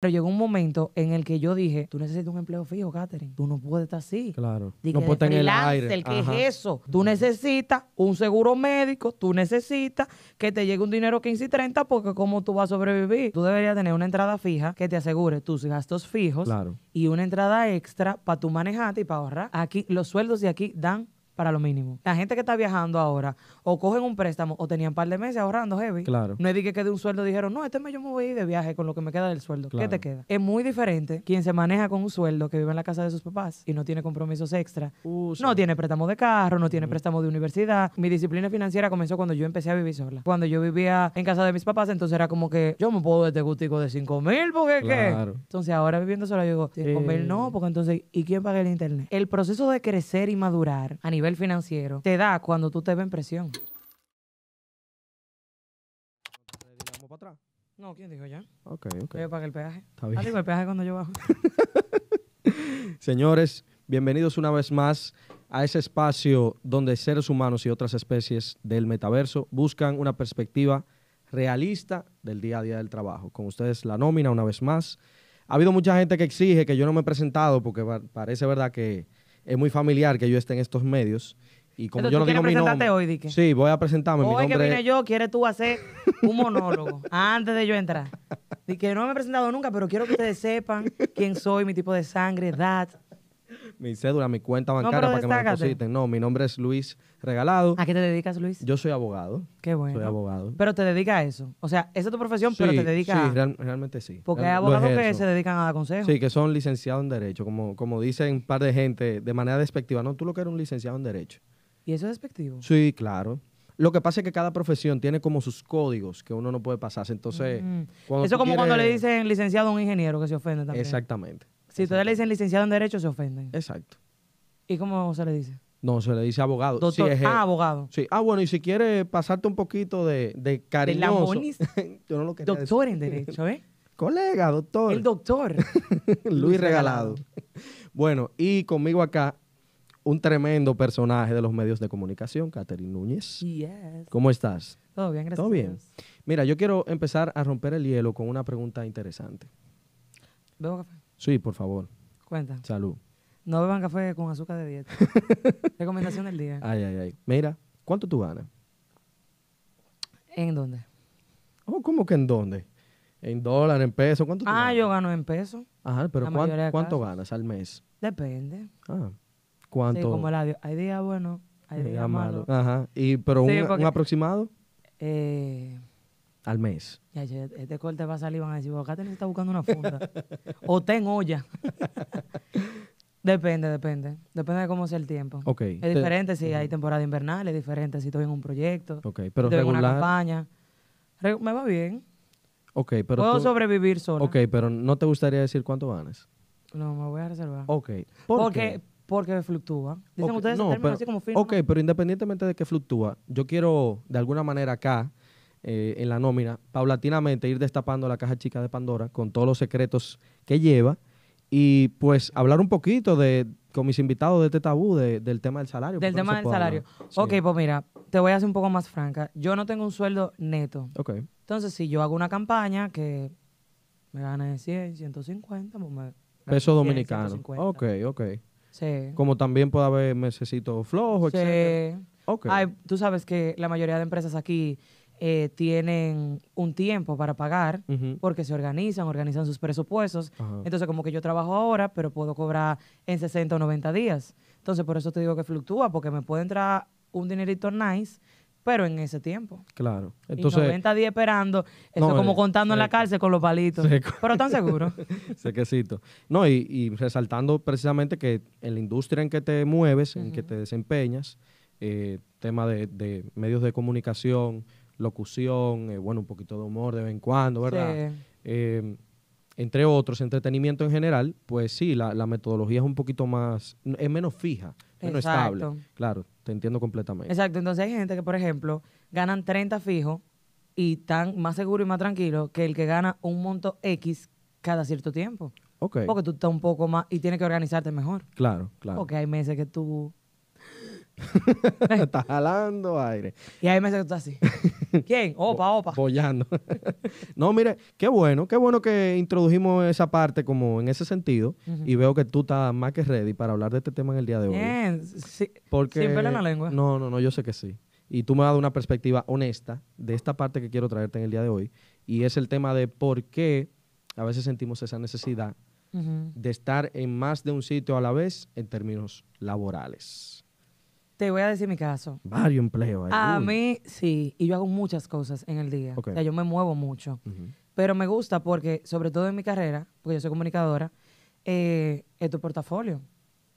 Pero llegó un momento en el que yo dije, tú necesitas un empleo fijo, Katherine. Tú no puedes estar así. Claro. no puedes el aire. ¿Qué es eso? Tú necesitas un seguro médico, tú necesitas que te llegue un dinero 15 y 30 porque cómo tú vas a sobrevivir. Tú deberías tener una entrada fija que te asegure tus gastos fijos claro. y una entrada extra para tu manejarte y para ahorrar. Aquí los sueldos de aquí dan para lo mínimo. La gente que está viajando ahora o cogen un préstamo o tenían un par de meses ahorrando heavy. Claro. No es de que quede un sueldo dijeron, no, este mes yo me voy de viaje con lo que me queda del sueldo. ¿Qué te queda? Es muy diferente quien se maneja con un sueldo que vive en la casa de sus papás y no tiene compromisos extra. Uh, no tiene préstamo de carro, no tiene préstamo de universidad. Mi disciplina financiera comenzó cuando yo empecé a vivir sola. Cuando yo vivía en casa de mis papás, entonces era como que yo me puedo este gustico de 5 mil, porque claro. qué? Entonces ahora viviendo sola yo digo, 5 mil no, eh. porque entonces, ¿y quién paga el internet? El proceso de crecer y madurar a nivel el financiero te da cuando tú te ves en presión. para atrás? Señores, bienvenidos una vez más a ese espacio donde seres humanos y otras especies del metaverso buscan una perspectiva realista del día a día del trabajo. Con ustedes la nómina una vez más. Ha habido mucha gente que exige que yo no me he presentado porque parece verdad que es muy familiar que yo esté en estos medios. Y como yo no digo mi nombre. Hoy, Sí, voy a presentarme. Hoy que vine yo, quieres tú hacer un monólogo antes de yo entrar. Dije, no me he presentado nunca, pero quiero que ustedes sepan quién soy, mi tipo de sangre, edad, mi cédula, mi cuenta bancaria para que me depositen. No, mi nombre es Luis Regalado. ¿A qué te dedicas, Luis? Yo soy abogado. Qué bueno. Soy abogado. Pero te dedicas a eso. O sea, esa es tu profesión, pero te dedicas sí, a... Sí, realmente sí. Porque hay abogados que se dedican a dar consejos. Sí, que son licenciados en Derecho, como, como dicen un par de gente de manera despectiva. No, tú lo que eres un licenciado en Derecho. ¿Y eso es despectivo? Sí, claro. Lo que pasa es que cada profesión tiene como sus códigos que uno no puede pasarse. Entonces, mm. Eso como cuando le dicen licenciado a un ingeniero que se ofende también. Exactamente. Si ustedes le dicen licenciado en Derecho, se ofenden. Exacto. ¿Y cómo se le dice? No, se le dice abogado. Doctor, ah, abogado. Sí. Ah, bueno, y si quiere pasarte un poquito de, de cariñoso. ¿De Yo no lo Doctor en Derecho, ¿eh? Colega, doctor. El doctor. Luis Regalado. bueno, y conmigo acá un tremendo personaje de los medios de comunicación, Catherine Núñez. Yes. ¿Cómo estás? Todo bien, gracias. Todo bien. Mira, yo quiero empezar a romper el hielo con una pregunta interesante. Bebo café. Sí, por favor. Cuenta. Salud. No beban café con azúcar de dieta. Recomendación del día. Ay, ay, ay. Mira, ¿cuánto tú ganas? ¿En dónde? Oh, ¿Cómo que en dónde? ¿En dólares, en peso? ¿Cuánto tú Ah, yo gano en pesos. Ajá, pero ¿cuánto, ganas al mes? Depende. Ah, ¿cuánto? Sí, como el Hay días buenos, hay eh, días malos. Ajá, ¿y pero un, un aproximado? Eh al mes. Ya, este corte va a salir y van a decir, acá te está buscando una funda. o ten olla. depende, depende. Depende de cómo sea el tiempo. Okay. Es diferente si hay temporada invernal, es diferente si estoy en un proyecto, pero estoy en una campaña. me va bien. pero Puedo sobrevivir solo. Ok, pero no te gustaría decir cuánto ganas. No, me voy a reservar. Ok. porque, porque fluctúa. Dicen ustedes no, pero, así como firma? Ok, pero independientemente de que fluctúa, yo quiero de alguna manera acá eh, en la nómina, paulatinamente ir destapando la caja chica de Pandora con todos los secretos que lleva y pues hablar un poquito de con mis invitados de este tabú del tema del salario. Del tema del salario. Ok, pues mira, te voy a hacer un poco más franca. Yo no tengo un sueldo neto. Ok. Entonces, si yo hago una campaña que me gane 100, 150, pues me... Peso dominicano. Ok, ok. Sí. Como también puede haber necesito flojo, sí. Ay, tú sabes que la mayoría de empresas aquí eh, tienen un tiempo para pagar porque se organizan, organizan sus presupuestos. Entonces, como que yo trabajo ahora, pero puedo cobrar en 60 o 90 días. Entonces, por eso te digo que fluctúa, porque me puede entrar un dinerito nice, pero en ese tiempo. Claro. Entonces, 90 días esperando, eso como eh, contando en la eh, cárcel con los palitos. Pero tan seguro. Sequecito. No, y, y, resaltando precisamente que en la industria en que te mueves, en que te desempeñas, tema de medios de comunicación, locución, eh, bueno, un poquito de humor de vez en cuando, ¿verdad? Eh, entre otros, entretenimiento en general, pues sí, la, metodología es un poquito más, es menos fija, menos Exacto. estable. Claro, te entiendo completamente. Exacto, entonces hay gente que, por ejemplo, ganan 30 fijos y están más seguros y más tranquilos que el que gana un monto X cada cierto tiempo. Ok. Porque tú estás un poco más y tienes que organizarte mejor. Claro, claro. Porque hay meses que tú está jalando aire. Y ahí me está así. ¿Quién? Opa, opa. Follando, no, mire, qué bueno, qué bueno que introdujimos esa parte como en ese sentido. Y veo que tú estás más que ready para hablar de este tema en el día de hoy. Bien, sí. Porque, sin en la lengua. No, no, no, yo sé que sí. Y tú me has dado una perspectiva honesta de esta parte que quiero traerte en el día de hoy. Y es el tema de por qué a veces sentimos esa necesidad de estar en más de un sitio a la vez en términos laborales. Te voy a decir mi caso. Varios empleos. A mí, sí. Y yo hago muchas cosas en el día. yo me muevo mucho. Pero me gusta porque, sobre todo en mi carrera, porque yo soy comunicadora, eh, es tu portafolio.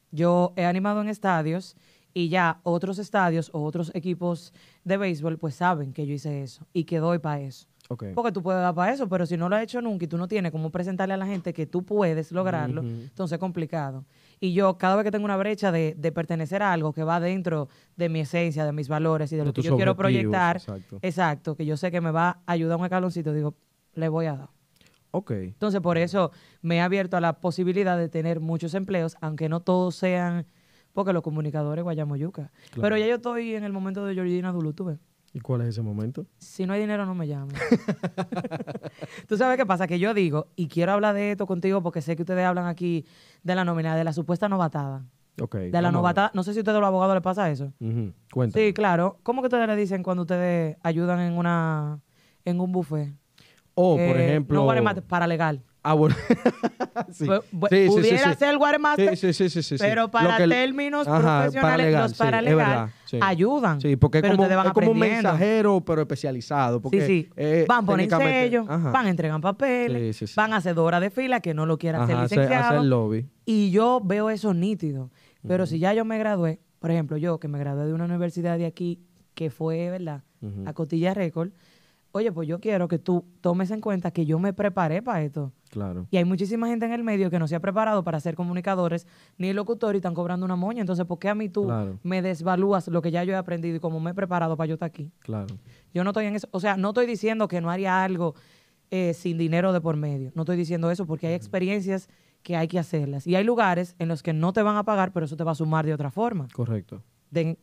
Yo he animado en estadios y ya otros estadios o otros equipos de béisbol pues saben que yo hice eso y que doy para eso. Porque tú puedes dar para eso, pero si no lo has hecho nunca y tú no tienes cómo presentarle a la gente que tú puedes lograrlo, entonces es complicado. Y yo, cada vez que tengo una brecha de, pertenecer a algo que va dentro de mi esencia, de mis valores y de, lo que yo quiero proyectar, exacto. que yo sé que me va a ayudar un escaloncito, digo, le voy a dar. Ok. Entonces, por eso me he abierto a la posibilidad de tener muchos empleos, aunque no todos sean, porque los comunicadores Guayamoyuca. yuca. Pero ya yo estoy en el momento de Georgina Dulutube ¿Y cuál es ese momento? Si no hay dinero, no me llames. Tú sabes qué pasa, que yo digo, y quiero hablar de esto contigo porque sé que ustedes hablan aquí de la nómina, de la supuesta novatada. Ok. de la novatada. No sé si a ustedes los abogados les pasa eso. Uh Sí, claro. ¿Cómo que ustedes le dicen cuando ustedes ayudan en una en un buffet? O, por eh, ejemplo... No para legal. Ah, bueno, sí. Pudiera sí, ser el pero para términos profesionales, para los paralegales ayudan. Sí, porque pero como, un mensajero, pero especializado. Porque, eh, van a poner sellos, van a entregar papeles, van a hacer de fila que no lo quieran hacer licenciado. Y yo veo eso nítido. Pero si ya yo me gradué, por ejemplo, yo que me gradué de una universidad de aquí, que fue, ¿verdad? A Cotilla Record oye, pues yo quiero que tú tomes en cuenta que yo me preparé para esto. Claro. Y hay muchísima gente en el medio que no se ha preparado para ser comunicadores ni locutor y están cobrando una moña. Entonces, ¿por qué a mí tú me desvalúas lo que ya yo he aprendido y cómo me he preparado para yo estar aquí? Claro. Yo no estoy en eso. O sea, no estoy diciendo que no haría algo eh, sin dinero de por medio. No estoy diciendo eso porque hay experiencias que hay que hacerlas. Y hay lugares en los que no te van a pagar, pero eso te va a sumar de otra forma. Correcto.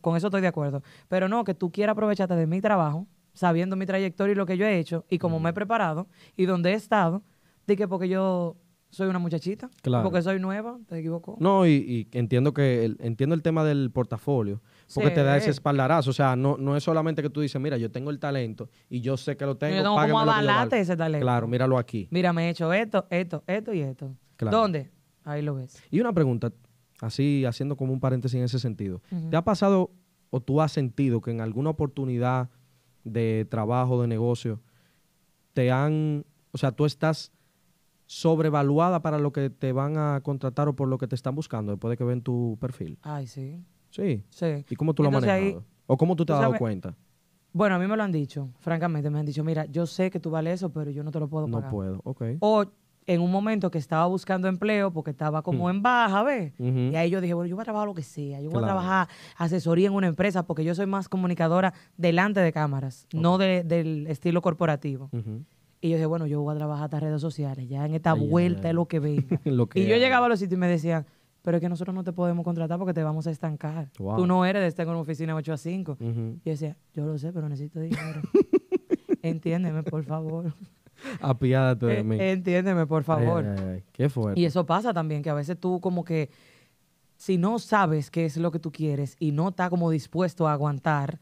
con eso estoy de acuerdo. Pero no, que tú quieras aprovecharte de mi trabajo sabiendo mi trayectoria y lo que yo he hecho, y como me he preparado y dónde he estado, di que porque yo soy una muchachita, porque soy nueva, te equivoco. No, y, entiendo que entiendo el tema del portafolio, porque te da ese espaldarazo, o sea, no, no es solamente que tú dices, mira, yo tengo el talento y yo sé que lo tengo, yo como avalarte ese talento. Claro, míralo aquí. Mira, me he hecho esto, esto, esto y esto. ¿Dónde? Ahí lo ves. Y una pregunta, así haciendo como un paréntesis en ese sentido. ¿Te ha pasado o tú has sentido que en alguna oportunidad de trabajo, de negocio, te han, o sea, tú estás sobrevaluada para lo que te van a contratar o por lo que te están buscando después de que ven tu perfil. Ay, sí. Sí. Sí. ¿Y cómo tú lo manejado? ¿O cómo tú te has dado cuenta? Bueno, a mí me lo han dicho, francamente, me han dicho, mira, yo sé que tú vales eso, pero yo no te lo puedo pagar. No puedo, ok. O en un momento que estaba buscando empleo porque estaba como mm. en baja, ¿ves? Y ahí yo dije, bueno, yo voy a trabajar lo que sea, yo voy a trabajar asesoría en una empresa porque yo soy más comunicadora delante de cámaras, no del estilo corporativo. Y yo dije, bueno, yo voy a trabajar hasta redes sociales, ya en esta vuelta es lo que venga. y yo llegaba a los sitios y me decían, pero es que nosotros no te podemos contratar porque te vamos a estancar. Tú no eres de estar en una oficina 8 a 5. Y yo decía, yo lo sé, pero necesito dinero. Entiéndeme, por favor. Apiádate de eh, mí. Entiéndeme, por favor. qué fuerte. Y eso pasa también, que a veces tú como que si no sabes qué es lo que tú quieres y no estás como dispuesto a aguantar,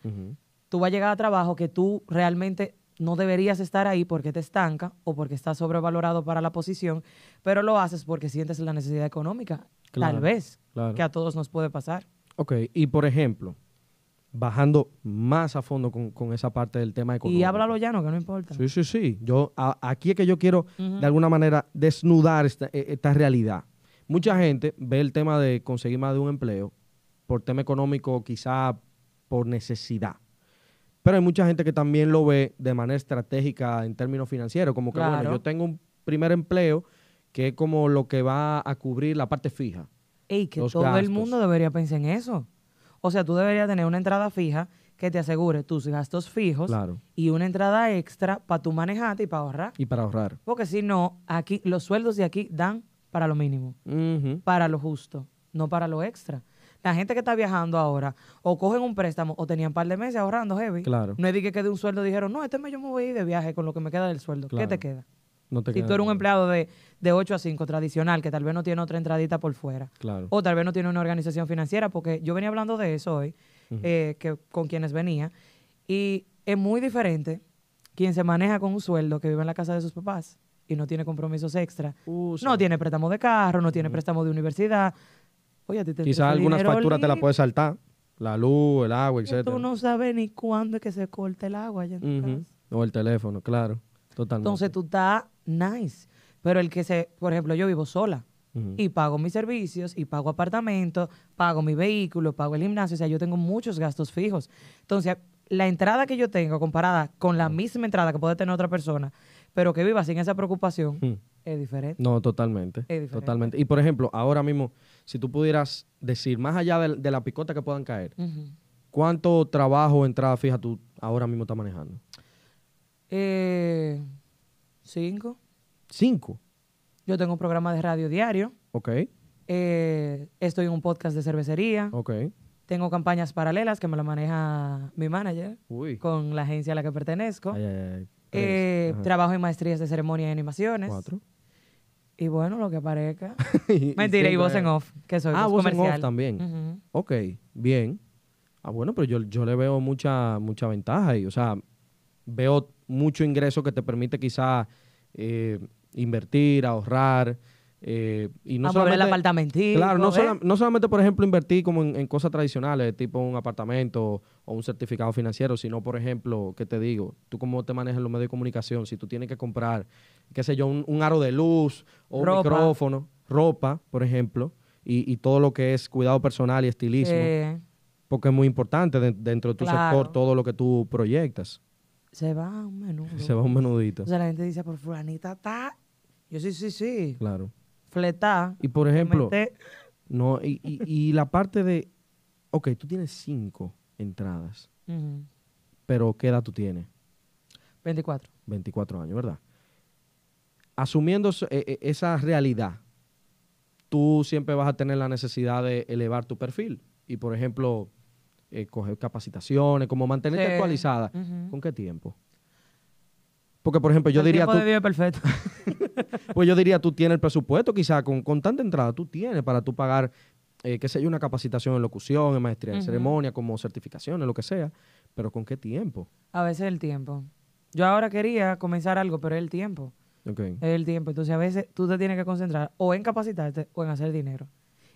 tú vas a llegar a trabajo que tú realmente no deberías estar ahí porque te estanca o porque estás sobrevalorado para la posición, pero lo haces porque sientes la necesidad económica, tal vez, que a todos nos puede pasar. Ok, y por ejemplo, bajando más a fondo con, esa parte del tema económico. Y háblalo ¿no? que no importa. Sí, sí, sí. Yo, aquí es que yo quiero, de alguna manera, desnudar e, esta, realidad. Mucha gente ve el tema de conseguir más de un empleo por tema económico, quizá por necesidad. Pero hay mucha gente que también lo ve de manera estratégica en términos financieros, como que, bueno, yo tengo un primer empleo que es como lo que va a cubrir la parte fija. Y que todo el mundo debería pensar en eso. O sea, tú deberías tener una entrada fija que te asegure tus gastos fijos y una entrada extra para tu manejarte y para ahorrar. Y para ahorrar. Porque si no, aquí los sueldos de aquí dan para lo mínimo, para lo justo, no para lo extra. La gente que está viajando ahora o cogen un préstamo o tenían un par de meses ahorrando heavy. Claro. No es de que de un sueldo dijeron, no, este mes yo me voy de viaje con lo que me queda del sueldo. ¿Qué te queda? si tú eres un empleado de, 8 a 5 tradicional, que tal vez no tiene otra entradita por fuera, claro. o tal vez no tiene una organización financiera, porque yo venía hablando de eso hoy, eh, que, con quienes venía, y es muy diferente quien se maneja con un sueldo que vive en la casa de sus papás y no tiene compromisos extra, no tiene préstamo de carro, no tiene préstamo de universidad. Oye, te Quizás algunas facturas te las puedes saltar, la luz, el agua, etc. Tú no sabes ni cuándo es que se corta el agua allá en O el teléfono, claro. Totalmente. Entonces tú estás nice. Pero el que se, por ejemplo, yo vivo sola y pago mis servicios y pago apartamento, pago mi vehículo, pago el gimnasio, o sea, yo tengo muchos gastos fijos. Entonces, la entrada que yo tengo comparada con la misma entrada que puede tener otra persona, pero que viva sin esa preocupación, es diferente. No, totalmente. Es diferente. Totalmente. Y por ejemplo, ahora mismo, si tú pudieras decir, más allá de, la picota que puedan caer, ¿cuánto trabajo, o entrada fija tú ahora mismo estás manejando? Eh, Cinco. Cinco. Yo tengo un programa de radio diario. Ok. Eh, estoy en un podcast de cervecería. Ok. Tengo campañas paralelas que me las maneja mi manager Uy. con la agencia a la que pertenezco. Eh, trabajo en maestrías de ceremonias y animaciones. Cuatro. Y bueno, lo que parezca. Mentira, y, voz en off, que soy ah, voz en off también. Ok, bien. Ah, bueno, pero yo, yo le veo mucha, mucha ventaja ahí. o sea, veo mucho ingreso que te permite quizá eh, invertir, ahorrar. Eh, y no a el apartamentito. Claro, no, solamente, por ejemplo, invertir como en, cosas tradicionales, tipo un apartamento o un certificado financiero, sino, por ejemplo, ¿qué te digo, tú cómo te manejas los medios de comunicación, si tú tienes que comprar, qué sé yo, un, aro de luz o un micrófono, ropa, por ejemplo, y, todo lo que es cuidado personal y estilismo, porque es muy importante dentro de tu sector todo lo que tú proyectas se va un menudo. Se va un menudito. O sea, la gente dice, por fulanita ta. Yo sí, sí, sí. Claro. Fleta. Y por ejemplo, no, y, y, la parte de, ok, tú tienes cinco entradas, pero ¿qué edad tú tienes? 24. 24 años, ¿verdad? Asumiendo e, e, esa realidad, tú siempre vas a tener la necesidad de elevar tu perfil. Y por ejemplo, eh, coger capacitaciones, como mantenerte actualizada. ¿Con qué tiempo? Porque, por ejemplo, yo diría. perfecto. pues yo diría, tú tienes el presupuesto, quizás con, tanta entrada, tú tienes para tú pagar, eh, qué sé yo, una capacitación en locución, en maestría en ceremonia, como certificaciones, lo que sea. Pero ¿con qué tiempo? A veces el tiempo. Yo ahora quería comenzar algo, pero es el tiempo. Es el tiempo. Entonces, a veces tú te tienes que concentrar o en capacitarte o en hacer dinero.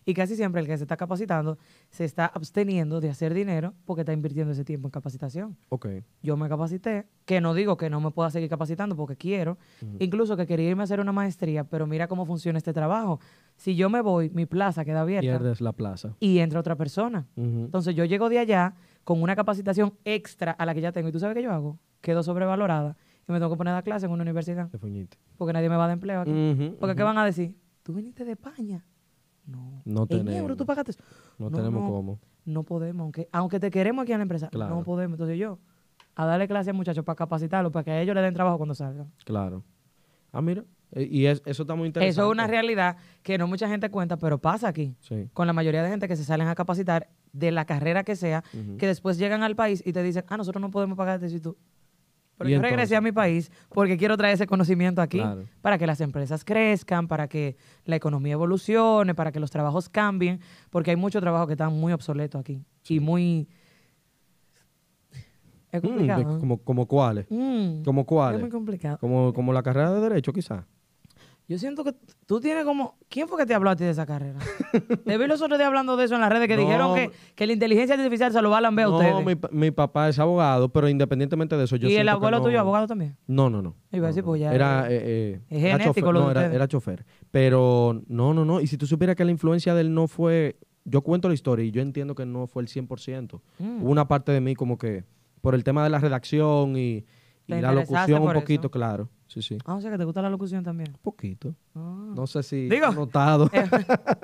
Y casi siempre el que se está capacitando se está absteniendo de hacer dinero porque está invirtiendo ese tiempo en capacitación. Okay. Yo me capacité, que no digo que no me pueda seguir capacitando porque quiero, incluso que quería irme a hacer una maestría, pero mira cómo funciona este trabajo. Si yo me voy, mi plaza queda abierta. Pierdes la plaza. Y entra otra persona. Entonces yo llego de allá con una capacitación extra a la que ya tengo. ¿Y tú sabes qué yo hago? Quedo sobrevalorada y me tengo que poner a clase en una universidad. porque nadie me va de empleo aquí. porque ¿qué van a decir? Tú viniste de España no. tenemos. tú pagaste No, tenemos cómo. No podemos, aunque, aunque te queremos aquí en la empresa, no podemos. Entonces yo, a darle clase a muchachos para capacitarlos, para que ellos le den trabajo cuando salgan. Claro. Ah, mira. Eh, y eso está muy interesante. Eso es una realidad que no mucha gente cuenta, pero pasa aquí. Con la mayoría de gente que se salen a capacitar de la carrera que sea, que después llegan al país y te dicen, ah, nosotros no podemos pagarte si tú pero yo regresé a mi país porque quiero traer ese conocimiento aquí para que las empresas crezcan, para que la economía evolucione, para que los trabajos cambien, porque hay mucho trabajo que está muy obsoleto aquí y muy... Es mm, complicado. como, como cuáles. Mm, como cuáles. Es muy complicado. Como, como la carrera de derecho, quizás. Yo siento que tú tienes como. ¿Quién fue que te habló a ti de esa carrera? te vi los otros días hablando de eso en las redes que dijeron que, que, la inteligencia artificial se lo va a a ustedes. No, mi, papá es abogado, pero independientemente de eso, yo ¿Y el abuelo tuyo abogado también? No, no, no. Iba a decir, pues ya. Era, eh, eh, era chofer, Pero no, no, no. Y si tú supieras que la influencia de él no fue. Yo cuento la historia y yo entiendo que no fue el 100%. Mm. Hubo una parte de mí como que. Por el tema de la redacción y, la locución un poquito, claro. Sí, sí. Ah, o sea que te gusta la locución también. Un poquito. Ah. No sé si Digo, ha eh,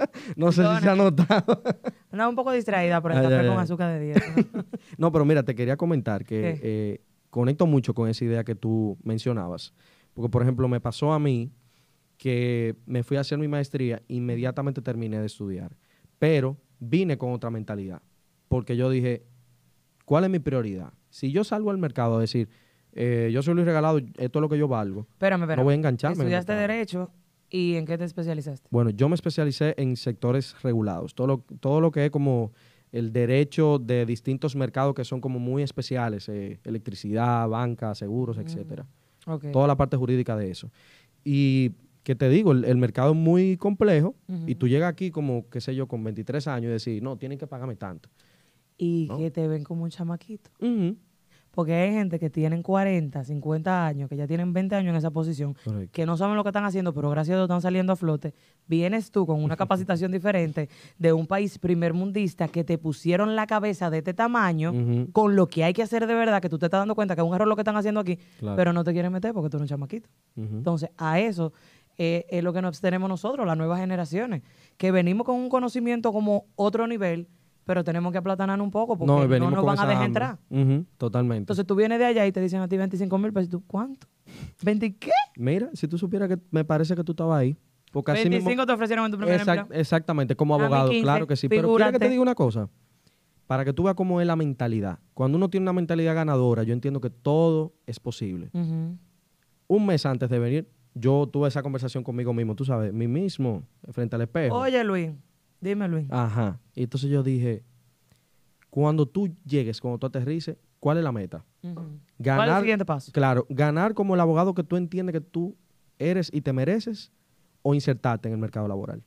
no sé si se ha notado. un poco distraída por el con azúcar de dieta. ¿no? pero mira, te quería comentar que eh, conecto mucho con esa idea que tú mencionabas. Porque, por ejemplo, me pasó a mí que me fui a hacer mi maestría, inmediatamente terminé de estudiar. Pero vine con otra mentalidad. Porque yo dije, ¿cuál es mi prioridad? Si yo salgo al mercado a decir, eh, yo soy Luis Regalado, esto eh, es lo que yo valgo. Espérame, espérame. No voy a engancharme. Estudiaste Derecho y ¿en qué te especializaste? Bueno, yo me especialicé en sectores regulados. Todo lo, todo lo que es como el derecho de distintos mercados que son como muy especiales, eh, electricidad, banca, seguros, etcétera. Toda la parte jurídica de eso. Y que te digo, el, mercado es muy complejo y tú llegas aquí como, qué sé yo, con 23 años y decís, no, tienen que pagarme tanto. Y que te ven como un chamaquito. Porque hay gente que tienen 40, 50 años, que ya tienen 20 años en esa posición, que no saben lo que están haciendo, pero gracias a Dios están saliendo a flote. Vienes tú con una capacitación diferente de un país primer mundista que te pusieron la cabeza de este tamaño con lo que hay que hacer de verdad, que tú te estás dando cuenta que es un error lo que están haciendo aquí, pero no te quieren meter porque tú eres un chamaquito. Entonces, a eso eh, es lo que nos tenemos nosotros, las nuevas generaciones, que venimos con un conocimiento como otro nivel pero tenemos que aplatanar un poco porque no, nos van a dejar entrar. totalmente. Entonces tú vienes de allá y te dicen a ti 25 mil pesos. ¿Tú cuánto? ¿20 qué? Mira, si tú supieras que me parece que tú estabas ahí. 25 te ofrecieron en tu primer Exactamente, como abogado, claro que sí. Pero quiero que te diga una cosa. Para que tú veas cómo es la mentalidad. Cuando uno tiene una mentalidad ganadora, yo entiendo que todo es posible. Un mes antes de venir, yo tuve esa conversación conmigo mismo, tú sabes, mí mismo, frente al espejo. Oye, Luis, Dime, Luis. Ajá. Y entonces yo dije, cuando tú llegues, cuando tú aterrices, ¿cuál es la meta? ganar, ¿Cuál es el siguiente paso? Claro, ganar como el abogado que tú entiendes que tú eres y te mereces o insertarte en el mercado laboral.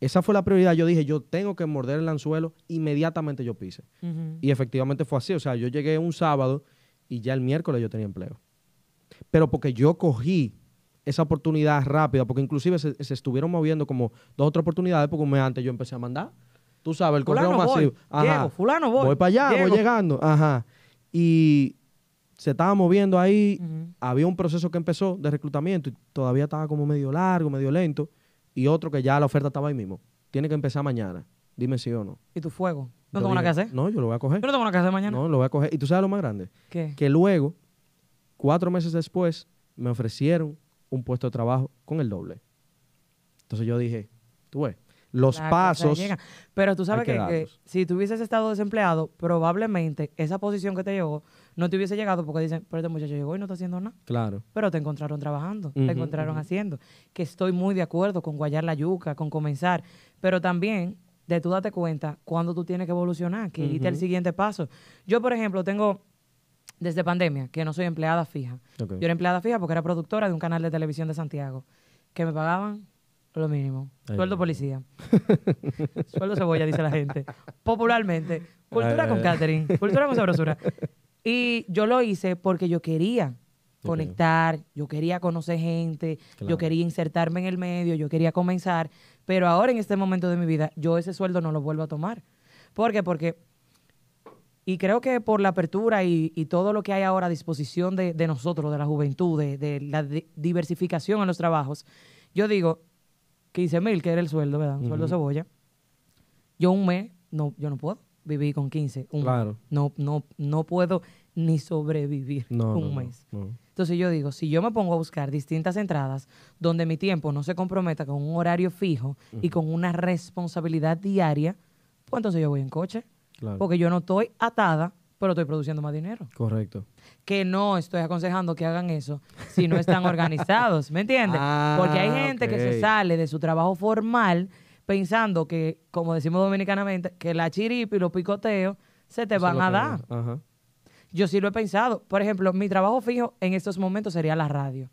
Esa fue la prioridad. Yo dije, yo tengo que morder el anzuelo, inmediatamente yo pise. Y efectivamente fue así. O sea, yo llegué un sábado y ya el miércoles yo tenía empleo. Pero porque yo cogí esa oportunidad rápida, porque inclusive se, estuvieron moviendo como dos o tres oportunidades, porque un antes yo empecé a mandar. Tú sabes, el correo masivo. fulano voy. Voy para allá, voy llegando. Ajá. Y se estaba moviendo ahí, había un proceso que empezó de reclutamiento y todavía estaba como medio largo, medio lento, y otro que ya la oferta estaba ahí mismo. Tiene que empezar mañana. Dime si o no. ¿Y tu fuego? ¿No tengo nada que hacer? No, yo lo voy a coger. ¿Pero no tengo nada que hacer mañana? No, lo voy a coger. ¿Y tú sabes lo más grande? ¿Qué? Que luego, cuatro meses después, me ofrecieron un puesto de trabajo con el doble. Entonces yo dije, tú ves, los pasos. Pero tú sabes que, si tú hubieses estado desempleado, probablemente esa posición que te llegó no te hubiese llegado porque dicen, pero este muchacho llegó y no está haciendo nada. Claro. Pero te encontraron trabajando, te encontraron haciendo. Que estoy muy de acuerdo con guayar la yuca, con comenzar. Pero también de tú date cuenta cuando tú tienes que evolucionar, que irte al siguiente paso. Yo, por ejemplo, tengo desde pandemia, que no soy empleada fija. Yo era empleada fija porque era productora de un canal de televisión de Santiago, que me pagaban lo mínimo. Sueldo policía. Sueldo cebolla, dice la gente. Popularmente. Cultura con Catherine Cultura con sabrosura. Y yo lo hice porque yo quería conectar, yo quería conocer gente, yo quería insertarme en el medio, yo quería comenzar. Pero ahora en este momento de mi vida, yo ese sueldo no lo vuelvo a tomar. ¿Por qué? Porque y creo que por la apertura y, todo lo que hay ahora a disposición de, nosotros, de la juventud, de, la diversificación en los trabajos, yo digo 15 mil, que era el sueldo, ¿verdad? Un sueldo cebolla. Yo un mes, no, yo no puedo vivir con 15. No, no, no puedo ni sobrevivir un mes. Entonces yo digo, si yo me pongo a buscar distintas entradas donde mi tiempo no se comprometa con un horario fijo y con una responsabilidad diaria, pues entonces yo voy en coche. Porque yo no estoy atada, pero estoy produciendo más dinero. Correcto. Que no estoy aconsejando que hagan eso si no están organizados, ¿me entiendes? Ah, porque hay gente que se sale de su trabajo formal pensando que, como decimos dominicanamente, que la chiripa y los picoteos se te van a dar. Yo sí lo he pensado. Por ejemplo, mi trabajo fijo en estos momentos sería la radio.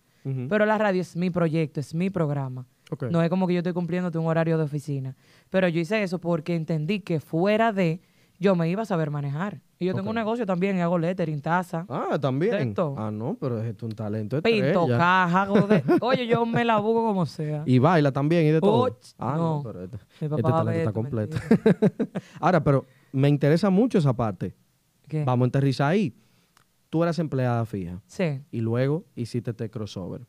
Pero la radio es mi proyecto, es mi programa. No es como que yo estoy cumpliéndote un horario de oficina. Pero yo hice eso porque entendí que fuera de yo me iba a saber manejar. Y yo tengo un negocio también, hago lettering, taza. Ah, también. Ah, no, pero es un talento. Pinto, caja, hago de... Oye, yo me la busco como sea. Y baila también y de todo. ah, no, pero este, este talento está completo. Ahora, pero me interesa mucho esa parte. ¿Qué? Vamos a enterrizar ahí. Tú eras empleada fija. Sí. Y luego hiciste este crossover.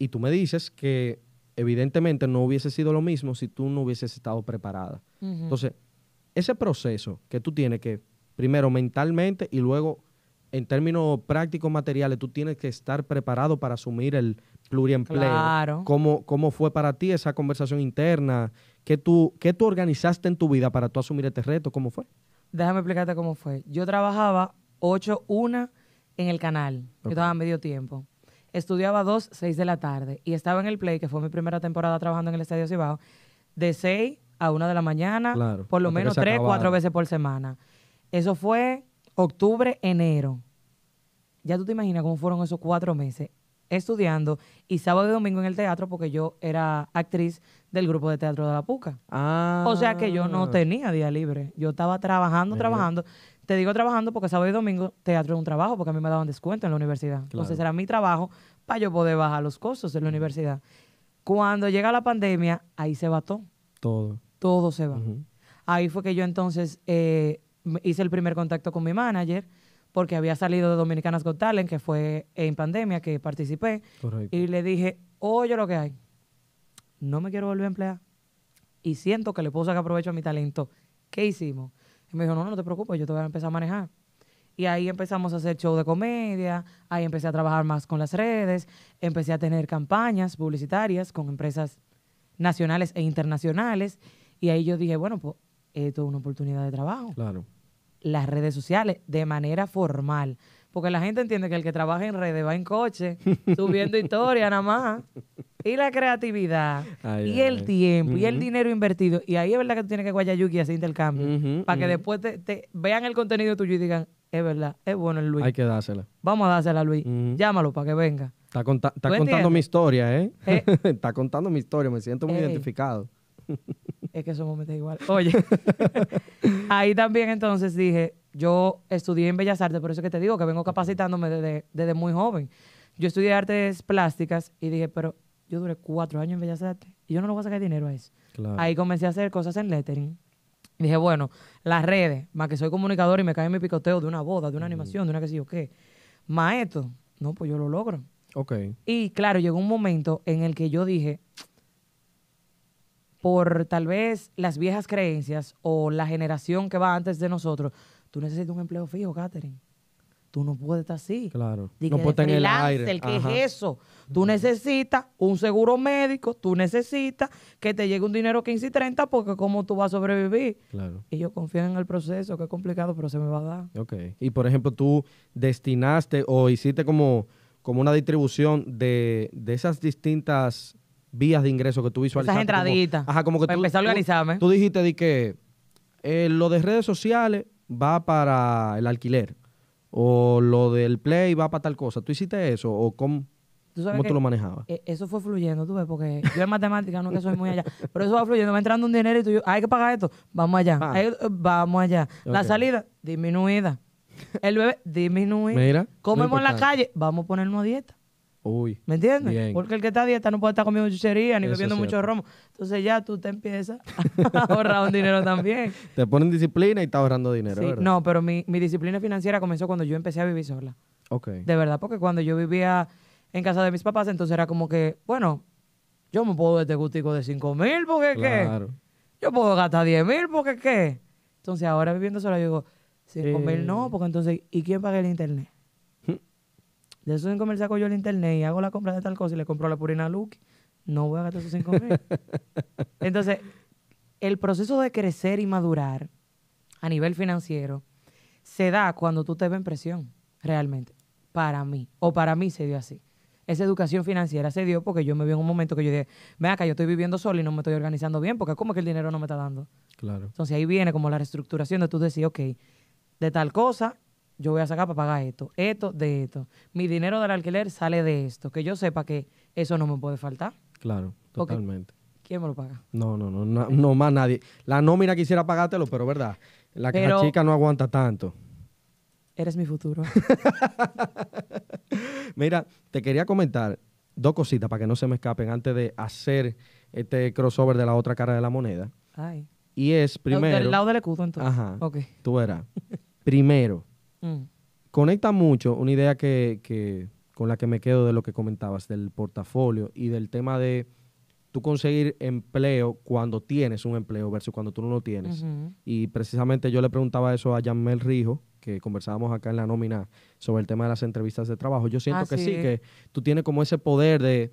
Y tú me dices que evidentemente no hubiese sido lo mismo si tú no hubieses estado preparada. Entonces, ese proceso que tú tienes que, primero mentalmente y luego en términos prácticos materiales, tú tienes que estar preparado para asumir el pluriempleo. Claro. ¿Cómo, fue para ti esa conversación interna? ¿Qué tú, ¿Qué tú organizaste en tu vida para tú asumir este reto? ¿Cómo fue? Déjame explicarte cómo fue. Yo trabajaba 8-1 en el canal. Yo estaba medio tiempo. Estudiaba 2, 6 de la tarde. Y estaba en el Play, que fue mi primera temporada trabajando en el Estadio Cibao, de 6 a una de la mañana, por lo menos tres, cuatro veces por semana. Eso fue octubre, enero. Ya tú te imaginas cómo fueron esos cuatro meses estudiando y sábado y domingo en el teatro porque yo era actriz del grupo de teatro de la Puca. O sea que yo no ah. tenía día libre. Yo estaba trabajando, trabajando. Te digo trabajando porque sábado y domingo teatro es un trabajo porque a mí me daban descuento en la universidad. Entonces era mi trabajo para yo poder bajar los costos en la universidad. Cuando llega la pandemia, ahí se va Todo, Todo todo se va. Ahí fue que yo entonces eh, hice el primer contacto con mi manager, porque había salido de Dominicanas Got Talent, que fue en pandemia que participé, y le dije, oye lo que hay, no me quiero volver a emplear, y siento que le puedo sacar provecho a mi talento. ¿Qué hicimos? Y me dijo, no, no, no te preocupes, yo te voy a empezar a manejar. Y ahí empezamos a hacer show de comedia, ahí empecé a trabajar más con las redes, empecé a tener campañas publicitarias con empresas nacionales e internacionales, y ahí yo dije, bueno, pues esto es una oportunidad de trabajo. Claro. Las redes sociales, de manera formal. Porque la gente entiende que el que trabaja en redes va en coche, subiendo historia nada más. Y la creatividad, y el tiempo, y el dinero invertido. Y ahí es verdad que tú tienes que guayayuki hacer intercambio. para que después te, vean el contenido tuyo y digan, es verdad, es bueno el Luis. Hay que dársela. Vamos a dársela a Luis. Llámalo para que venga. Está, contando mi historia, ¿eh? eh. Está contando mi historia, me siento muy identificado. Es que somos momento igual. Oye, ahí también entonces dije, yo estudié en Bellas Artes, por eso que te digo que vengo capacitándome desde, muy joven. Yo estudié artes plásticas y dije, pero yo duré cuatro años en Bellas Artes y yo no lo voy a sacar dinero a eso. Ahí comencé a hacer cosas en lettering. dije, bueno, las redes, más que soy comunicador y me cae en mi picoteo de una boda, de una animación, de una que sé yo qué. Más esto, no, pues yo lo logro. Ok. Y claro, llegó un momento en el que yo dije, por tal vez las viejas creencias o la generación que va antes de nosotros, tú necesitas un empleo fijo, Catherine. Tú no puedes estar así. Claro. no puedes el aire. ¿Qué es eso? Tú necesitas un seguro médico, tú necesitas que te llegue un dinero 15 y 30 porque cómo tú vas a sobrevivir. Claro. Y yo confío en el proceso, que es complicado, pero se me va a dar. Ok. Y por ejemplo, tú destinaste o hiciste como, como una distribución de, de esas distintas vías de ingreso que tú visualizaste. Esas entraditas. ajá, como que tú, empezar a organizarme. Tú, dijiste de que eh, lo de redes sociales va para el alquiler o lo del play va para tal cosa. ¿Tú hiciste eso o cómo? ¿Tú lo manejabas? E, eso fue fluyendo, tú ves, porque yo en matemáticas no soy muy allá, pero eso va fluyendo, va entrando un dinero y tú, dices, ah, hay que pagar esto, vamos allá, ah. vamos allá. La salida, disminuida. El bebé, disminuida. Mira. Comemos en la calle, vamos a ponernos dieta. Uy. ¿Me entiendes? Porque el que está a dieta no puede estar comiendo chuchería ni bebiendo mucho romo. Entonces ya tú te empiezas a ahorrar un dinero también. Te ponen disciplina y estás ahorrando dinero. No, pero mi, disciplina financiera comenzó cuando yo empecé a vivir sola. Ok. De verdad, porque cuando yo vivía en casa de mis papás, entonces era como que, bueno, yo me puedo dar este gustico de 5 mil, porque claro. qué. Yo puedo gastar 10 mil, porque qué. Entonces ahora viviendo sola, yo digo, 5 mil no, porque entonces, ¿y quién paga el internet? de esos 5 mil saco yo el internet y hago la compra de tal cosa y le compro la purina a Luke, no voy a gastar esos 5 mil. Entonces, el proceso de crecer y madurar a nivel financiero se da cuando tú te ves en presión, realmente, para mí, o para mí se dio así. Esa educación financiera se dio porque yo me vi en un momento que yo dije, ven acá, yo estoy viviendo solo y no me estoy organizando bien, porque ¿cómo es que el dinero no me está dando? Claro. Entonces ahí viene como la reestructuración de tú decir, ok, de tal cosa, yo voy a sacar para pagar esto, esto de esto. Mi dinero del alquiler sale de esto. Que yo sepa que eso no me puede faltar. Claro, totalmente. ¿Quién me lo paga? No, no, no, no, más nadie. La nómina quisiera pagártelo, pero verdad, la, chica no aguanta tanto. Eres mi futuro. Mira, te quería comentar dos cositas para que no se me escapen antes de hacer este crossover de la otra cara de la moneda. Ay. Y es primero. Del lado del escudo, entonces. Ajá. Ok. Tú verás. primero, Mm. Conecta mucho una idea que, con la que me quedo de lo que comentabas, del portafolio y del tema de tú conseguir empleo cuando tienes un empleo versus cuando tú no lo tienes. Y precisamente yo le preguntaba eso a Jamel Rijo, que conversábamos acá en la nómina sobre el tema de las entrevistas de trabajo. Yo siento que sí, que tú tienes como ese poder de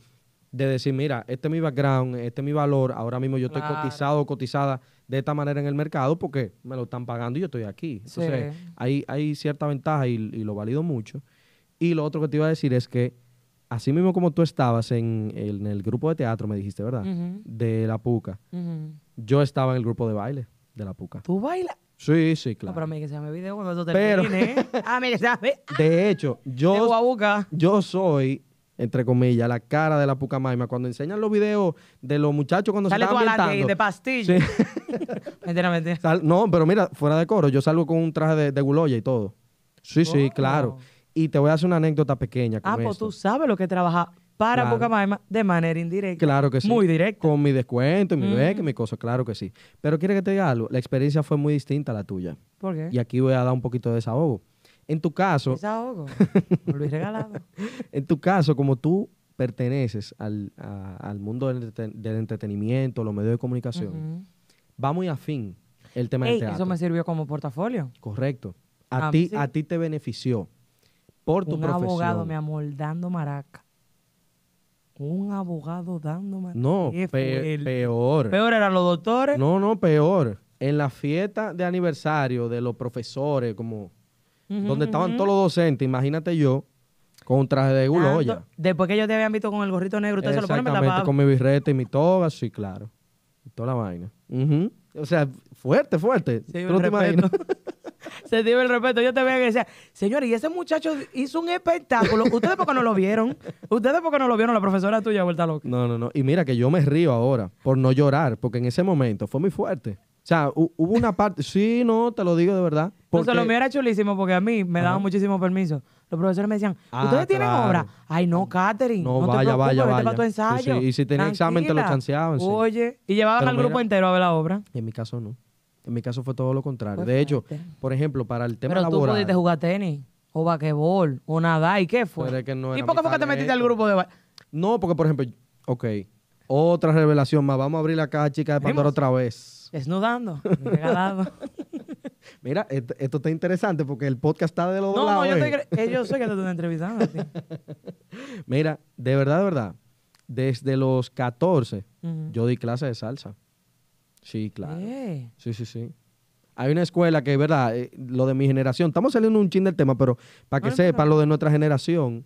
de decir, mira, este es mi background, este es mi valor, ahora mismo yo estoy cotizado o cotizada de esta manera en el mercado porque me lo están pagando y yo estoy aquí. Entonces, hay, cierta ventaja y, lo valido mucho. Y lo otro que te iba a decir es que, así mismo como tú estabas en, el grupo de teatro, me dijiste, ¿verdad? De la puca. Yo estaba en el grupo de baile de la puca. ¿Tú bailas? Sí, sí, claro. pero a mí que se me video cuando tú te termine, ¿eh? De hecho, yo, yo soy entre comillas, la cara de la pucamaima. Cuando enseñan los videos de los muchachos cuando salen se están ambientando. de, de mentira, mentira. no, pero mira, fuera de coro, yo salgo con un traje de, de y todo. Sí, sí, claro. Y te voy a hacer una anécdota pequeña con Ah, pues tú sabes lo que trabaja para Pucamayma de manera indirecta. Claro que sí. Muy directa. Con mi descuento, y mi mm. y mi cosa, claro que sí. Pero quiero que te diga algo, la experiencia fue muy distinta a la tuya. ¿Por qué? Y aquí voy a dar un poquito de desahogo. En tu caso. en tu caso, como tú perteneces al, mundo del, entretenimiento, los medios de comunicación, va muy afín el tema de teatro. Eso me sirvió como portafolio. Correcto. A, ti, a ti te benefició por tu Un abogado, me amoldando maraca. Un abogado dando maraca. No, peor. Peor eran los doctores. No, no, peor. En la fiesta de aniversario de los profesores, como donde estaban todos los docentes, imagínate yo, con un traje de guloya. después que yo te habían visto con el gorrito negro, usted se lo pone, me tapaba. con mi birrete y mi toga, sí, claro. toda la vaina. O sea, fuerte, fuerte. Se te imaginas? se dio el respeto. Yo te veía que decía, señor, y ese muchacho hizo un espectáculo. ¿Ustedes por qué no lo vieron? ¿Ustedes por qué no lo vieron? La profesora tuya, vuelta loca. No, no, no. Y mira que yo me río ahora por no llorar, porque en ese momento fue muy fuerte. O sea, hubo una parte. Sí, no, te lo digo de verdad. Porque... lo mío era chulísimo porque a mí me daban muchísimo permiso. Los profesores me decían, ah, ¿ustedes tienen obra? Ay, no, Katherine. No, vaya, vaya, tu ensayo. Sí, y si tenía examen, te lo chanceaban, Oye, y llevaban al grupo entero a ver la obra. En mi caso no. En mi caso fue todo lo contrario. De hecho, por ejemplo, para el tema Pero tú pudiste jugar tenis, o vaquebol, o nadar, ¿y qué fue? que ¿Y por qué fue que te metiste al grupo de ba- No, porque por ejemplo, ok, otra revelación más. Vamos a abrir la caja chica de Pandora otra vez esnudando Desnudando, regalado. Mira, esto, está interesante porque el podcast está de los dos lados. Eh, yo, sé que te estoy entrevistando. Mira, de verdad, de verdad, desde los 14 yo di clases de salsa. Sí, claro. Sí, sí, sí. Hay una escuela que, verdad, eh, lo de mi generación, estamos saliendo un chin del tema, pero para que sepa lo de nuestra generación,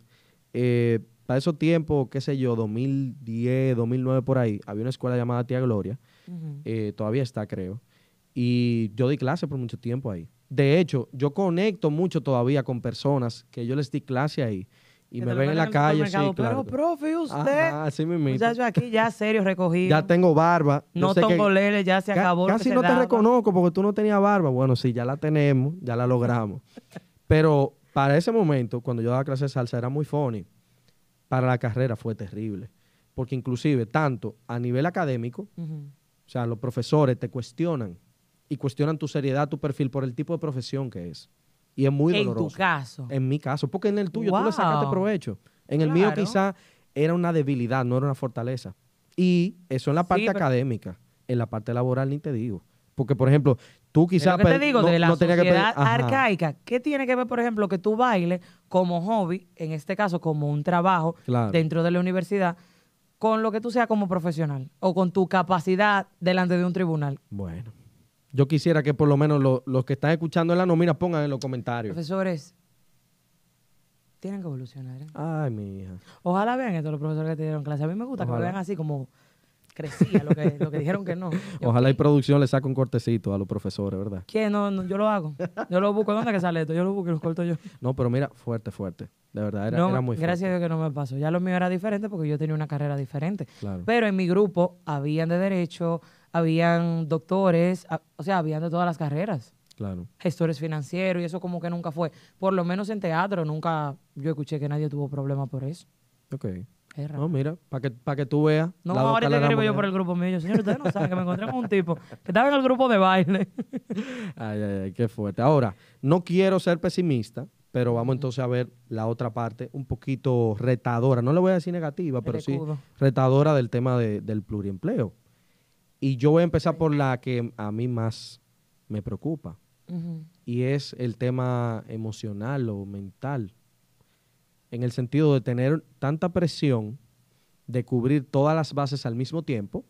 eh, para esos tiempos, qué sé yo, 2010, 2009 por ahí, había una escuela llamada Tía Gloria eh, todavía está, creo. Y yo di clase por mucho tiempo ahí. De hecho, yo conecto mucho todavía con personas que yo les di clase ahí. Y me ven en la calle, Pero, profe, usted. Ya yo aquí ya serio recogido. Ya tengo barba. No tengo lele ya se acabó. Casi no te reconozco porque tú no tenías barba. Bueno, si ya la tenemos, ya la logramos. Pero para ese momento, cuando yo daba clase de salsa, era muy funny. Para la carrera fue terrible. Porque inclusive, tanto a nivel académico, o sea, los profesores te cuestionan y cuestionan tu seriedad, tu perfil por el tipo de profesión que es. Y es muy doloroso. En tu caso. En mi caso, porque en el tuyo tú le sacaste provecho. En el mío quizá era una debilidad, no era una fortaleza. Y eso en la parte académica, en la parte laboral ni te digo. Porque, por ejemplo, tú quizás... te digo, de la sociedad arcaica, ¿qué tiene que ver, por ejemplo, que tú bailes como hobby, en este caso como un trabajo dentro de la universidad, con lo que tú seas como profesional o con tu capacidad delante de un tribunal. Bueno, yo quisiera que por lo menos los que están escuchando en la nómina pongan en los comentarios. Profesores, tienen que evolucionar. ¿eh? Ay, mi hija. Ojalá vean esto los profesores que te dieron clase. A mí me gusta que lo vean así como crecía, lo que, dijeron que no. Ojalá y producción le saque un cortecito a los profesores, ¿verdad? Que no, yo lo hago. Yo lo busco. ¿Dónde que sale esto? Yo lo busco y lo corto yo. No, pero mira, fuerte, fuerte. De verdad, era, muy fuerte. Gracias a que no me pasó. Ya lo mío era diferente porque yo tenía una carrera diferente. Pero en mi grupo habían de derecho, habían doctores, o sea, habían de todas las carreras. Claro. Gestores financieros y eso como que nunca fue. Por lo menos en teatro nunca yo escuché que nadie tuvo problema por eso. Ok. No, mira, para que, que tú veas. No, ahora te escribo yo por el grupo mío. Señor, ustedes no saben que me encontré con un tipo que estaba en el grupo de baile. ay, ay, ay, qué fuerte. Ahora, no quiero ser pesimista, pero vamos entonces a ver la otra parte un poquito retadora. No le voy a decir negativa, pero sí retadora del tema del pluriempleo. Y yo voy a empezar por la que a mí más me preocupa. Y es el tema emocional o mental en el sentido de tener tanta presión de cubrir todas las bases al mismo tiempo,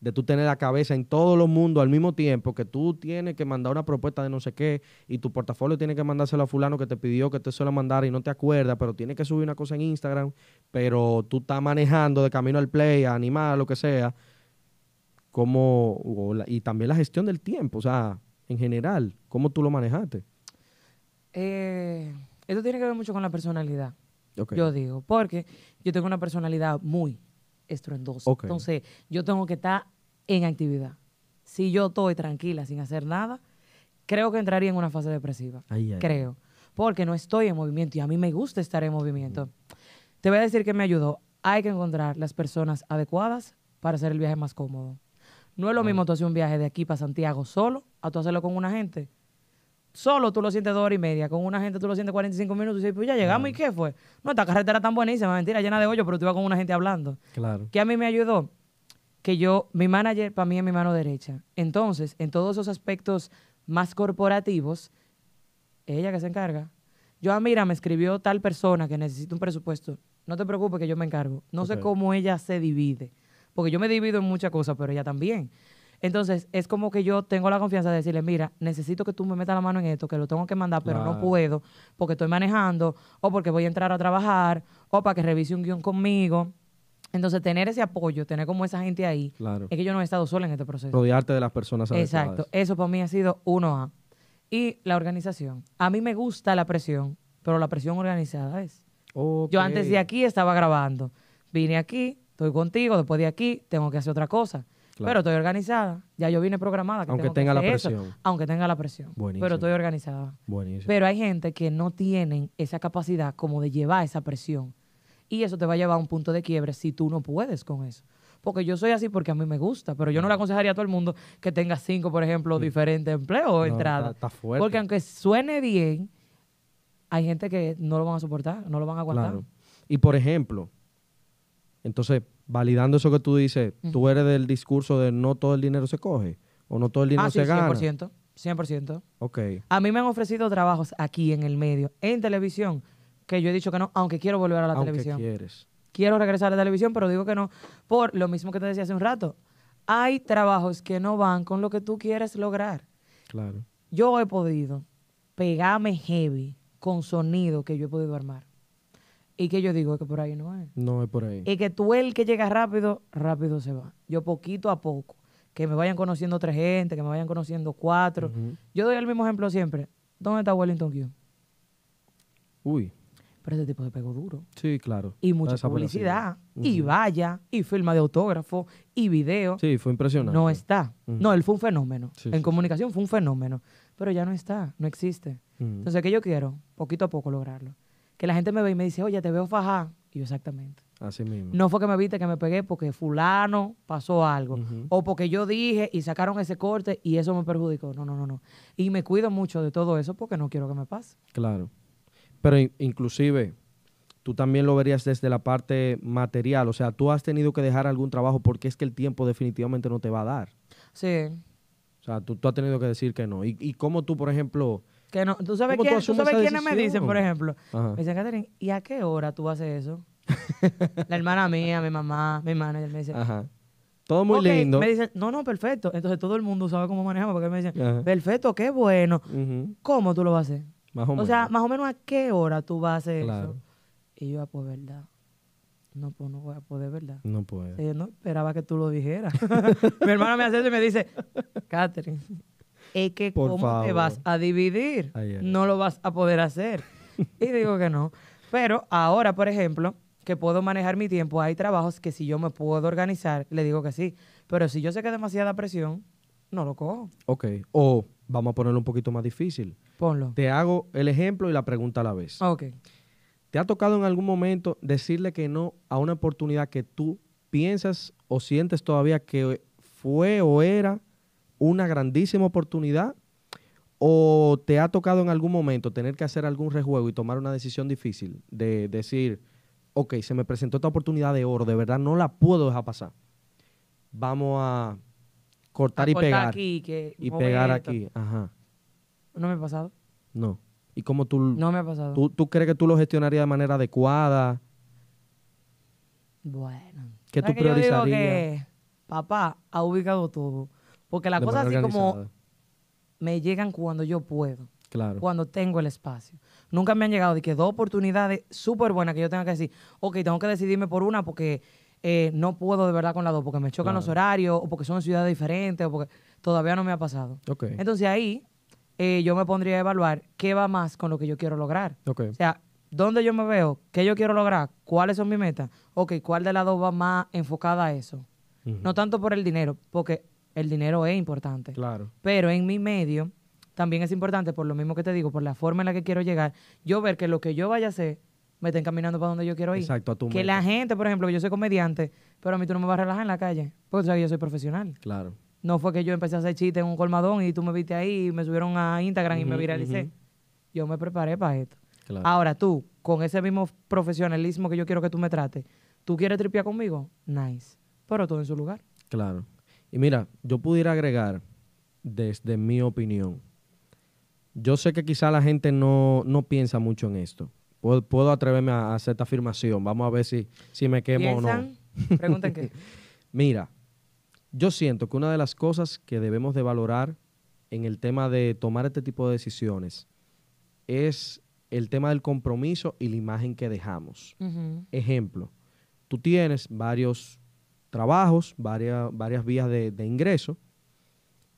de tú tener la cabeza en todo los mundo al mismo tiempo, que tú tienes que mandar una propuesta de no sé qué y tu portafolio tiene que mandárselo a fulano que te pidió que te se mandar y no te acuerdas, pero tiene que subir una cosa en Instagram, pero tú estás manejando de camino al play, a animar, lo que sea, como, y también la gestión del tiempo, o sea, en general, ¿cómo tú lo manejaste? Eh, esto tiene que ver mucho con la personalidad. Yo digo, porque yo tengo una personalidad muy estruendosa. Entonces, yo tengo que estar en actividad. Si yo estoy tranquila sin hacer nada, creo que entraría en una fase depresiva. Creo. Porque no estoy en movimiento y a mí me gusta estar en movimiento. Te voy a decir que me ayudó. Hay que encontrar las personas adecuadas para hacer el viaje más cómodo. No es lo mismo tú hacer un viaje de aquí para Santiago solo a tú hacerlo con una gente solo tú lo sientes dos horas y media, con una gente tú lo sientes 45 minutos y dices, pues ya llegamos, ¿y qué fue? No, esta carretera tan buenísima, mentira, llena de hoyos, pero tú ibas con una gente hablando. Claro. Que a mí me ayudó que yo, mi manager para mí es mi mano derecha. Entonces, en todos esos aspectos más corporativos, ella que se encarga. Yo, ah, mira, me escribió tal persona que necesita un presupuesto. No te preocupes que yo me encargo. No sé cómo ella se divide. Porque yo me divido en muchas cosas, pero ella también. Entonces, es como que yo tengo la confianza de decirle, mira, necesito que tú me metas la mano en esto, que lo tengo que mandar, pero no puedo, porque estoy manejando, o porque voy a entrar a trabajar, o para que revise un guión conmigo. Entonces, tener ese apoyo, tener como esa gente ahí, es que yo no he estado sola en este proceso. Rodearte de las personas adecuadas. Exacto. Eso para mí ha sido uno a Y la organización. A mí me gusta la presión, pero la presión organizada es. Yo antes de aquí estaba grabando. Vine aquí, estoy contigo, después de aquí tengo que hacer otra cosa. Pero estoy organizada. Ya yo vine programada. aunque tenga la presión. aunque tenga la presión. Buenísimo. Pero estoy organizada. Buenísimo. Pero hay gente que no tienen esa capacidad como de llevar esa presión. Y eso te va a llevar a un punto de quiebre si tú no puedes con eso. Porque yo soy así porque a mí me gusta, pero yo no le aconsejaría a todo el mundo que tenga cinco, por ejemplo, mm. diferentes empleos o entradas. fuerte. Porque aunque suene bien, hay gente que no lo van a soportar, no lo van a aguantar. Y por ejemplo, entonces, validando eso que tú dices, tú eres del discurso de no todo el dinero se coge o no todo el dinero ah, se sí, 100%, 100%. Ok. A mí me han ofrecido trabajos aquí en el medio, en televisión, que yo he dicho que no, aunque quiero volver a la aunque televisión. quieres. Quiero regresar a la televisión, pero digo que no por lo mismo que te decía hace un rato. Hay trabajos que no van con lo que tú quieres lograr. Claro. Yo he podido pegarme heavy con sonido que yo he podido armar. Y que yo digo que por ahí no es. No es por ahí. Y que tú el que llega rápido, rápido se va. Yo poquito a poco. Que me vayan conociendo tres gente, que me vayan conociendo cuatro. Yo doy el mismo ejemplo siempre. ¿Dónde está Wellington Q? Uy. Pero ese tipo se pegó duro. Sí, claro. Y mucha publicidad. Y vaya, y firma de autógrafo, y video. Sí, fue impresionante. No está. No, él fue un fenómeno. en comunicación fue un fenómeno. Pero ya no está, no existe. Entonces, ¿qué yo quiero? Poquito a poco lograrlo que la gente me ve y me dice, oye, te veo fajá. Y yo exactamente. Así mismo. No fue que me viste que me pegué porque fulano pasó algo. O porque yo dije y sacaron ese corte y eso me perjudicó. No, no, no, no. Y me cuido mucho de todo eso porque no quiero que me pase. Claro. Pero inclusive, tú también lo verías desde la parte material. O sea, tú has tenido que dejar algún trabajo porque es que el tiempo definitivamente no te va a dar. Sí. O sea, tú, tú has tenido que decir que no. ¿Y, y cómo tú, por ejemplo, ¿Tú sabes, quiénes me dicen, por ejemplo? Me dicen, Catherine, ¿y a qué hora tú haces eso? la hermana mía, mi mamá, mi manager me dice, Todo muy lindo. Me dicen, no, no, perfecto. Entonces todo el mundo sabe cómo manejamos porque me dicen, perfecto, qué bueno. ¿Cómo tú lo vas a hacer? o, sea, más o menos a qué hora tú vas a hacer eso. Y yo, ah, pues, verdad. No, pues no voy a ah, poder, pues, ¿verdad? No puedo. yo no esperaba que tú lo dijeras. mi hermana me hace eso y me dice, Catherine, es que cómo te vas a dividir, no lo vas a poder hacer. y digo que no. Pero ahora, por ejemplo, que puedo manejar mi tiempo, hay trabajos que si yo me puedo organizar, le digo que sí. Pero si yo sé que es demasiada presión, no lo cojo. Ok. O vamos a ponerlo un poquito más difícil. Ponlo. Te hago el ejemplo y la pregunta a la vez. Ok. ¿Te ha tocado en algún momento decirle que no a una oportunidad que tú piensas o sientes todavía que fue o era una grandísima oportunidad o te ha tocado en algún momento tener que hacer algún rejuego y tomar una decisión difícil de decir, ok, se me presentó esta oportunidad de oro, de verdad no la puedo dejar pasar. Vamos a cortar y pegar. Aquí, y pegar aquí, ajá. ¿No me ha pasado? No. ¿Y cómo tú... No me ha pasado. ¿Tú, crees que tú lo gestionarías de manera adecuada? Bueno. ¿Qué tú priorizarías? papá, ha ubicado todo. Porque las cosas así como me llegan cuando yo puedo. Claro. Cuando tengo el espacio. Nunca me han llegado de que dos oportunidades súper buenas que yo tenga que decir, ok, tengo que decidirme por una porque eh, no puedo de verdad con las dos, porque me chocan los horarios, o porque son ciudades diferentes, o porque todavía no me ha pasado. Entonces ahí eh, yo me pondría a evaluar qué va más con lo que yo quiero lograr. O sea, ¿dónde yo me veo? ¿Qué yo quiero lograr? ¿Cuáles son mis metas? Ok, ¿cuál de las dos va más enfocada a eso? No tanto por el dinero, porque el dinero es importante. Claro. Pero en mi medio también es importante, por lo mismo que te digo, por la forma en la que quiero llegar, yo ver que lo que yo vaya a hacer me estén caminando para donde yo quiero ir. Exacto, a tu Que la gente, por ejemplo, yo soy comediante, pero a mí tú no me vas a relajar en la calle, porque tú sabes que yo soy profesional. Claro. No fue que yo empecé a hacer chistes en un colmadón y tú me viste ahí y me subieron a Instagram y me viralicé. Yo me preparé para esto. Claro. Ahora tú, con ese mismo profesionalismo que yo quiero que tú me trates, ¿tú quieres tripear conmigo? Nice. Pero todo en su lugar. Claro. Y mira, yo pudiera agregar desde mi opinión. Yo sé que quizá la gente no, piensa mucho en esto. Puedo, atreverme a hacer esta afirmación. Vamos a ver si, si me quemo o no. pregunta qué. Mira, yo siento que una de las cosas que debemos de valorar en el tema de tomar este tipo de decisiones es el tema del compromiso y la imagen que dejamos. Ejemplo, tú tienes varios trabajos, varias, varias vías de, ingreso,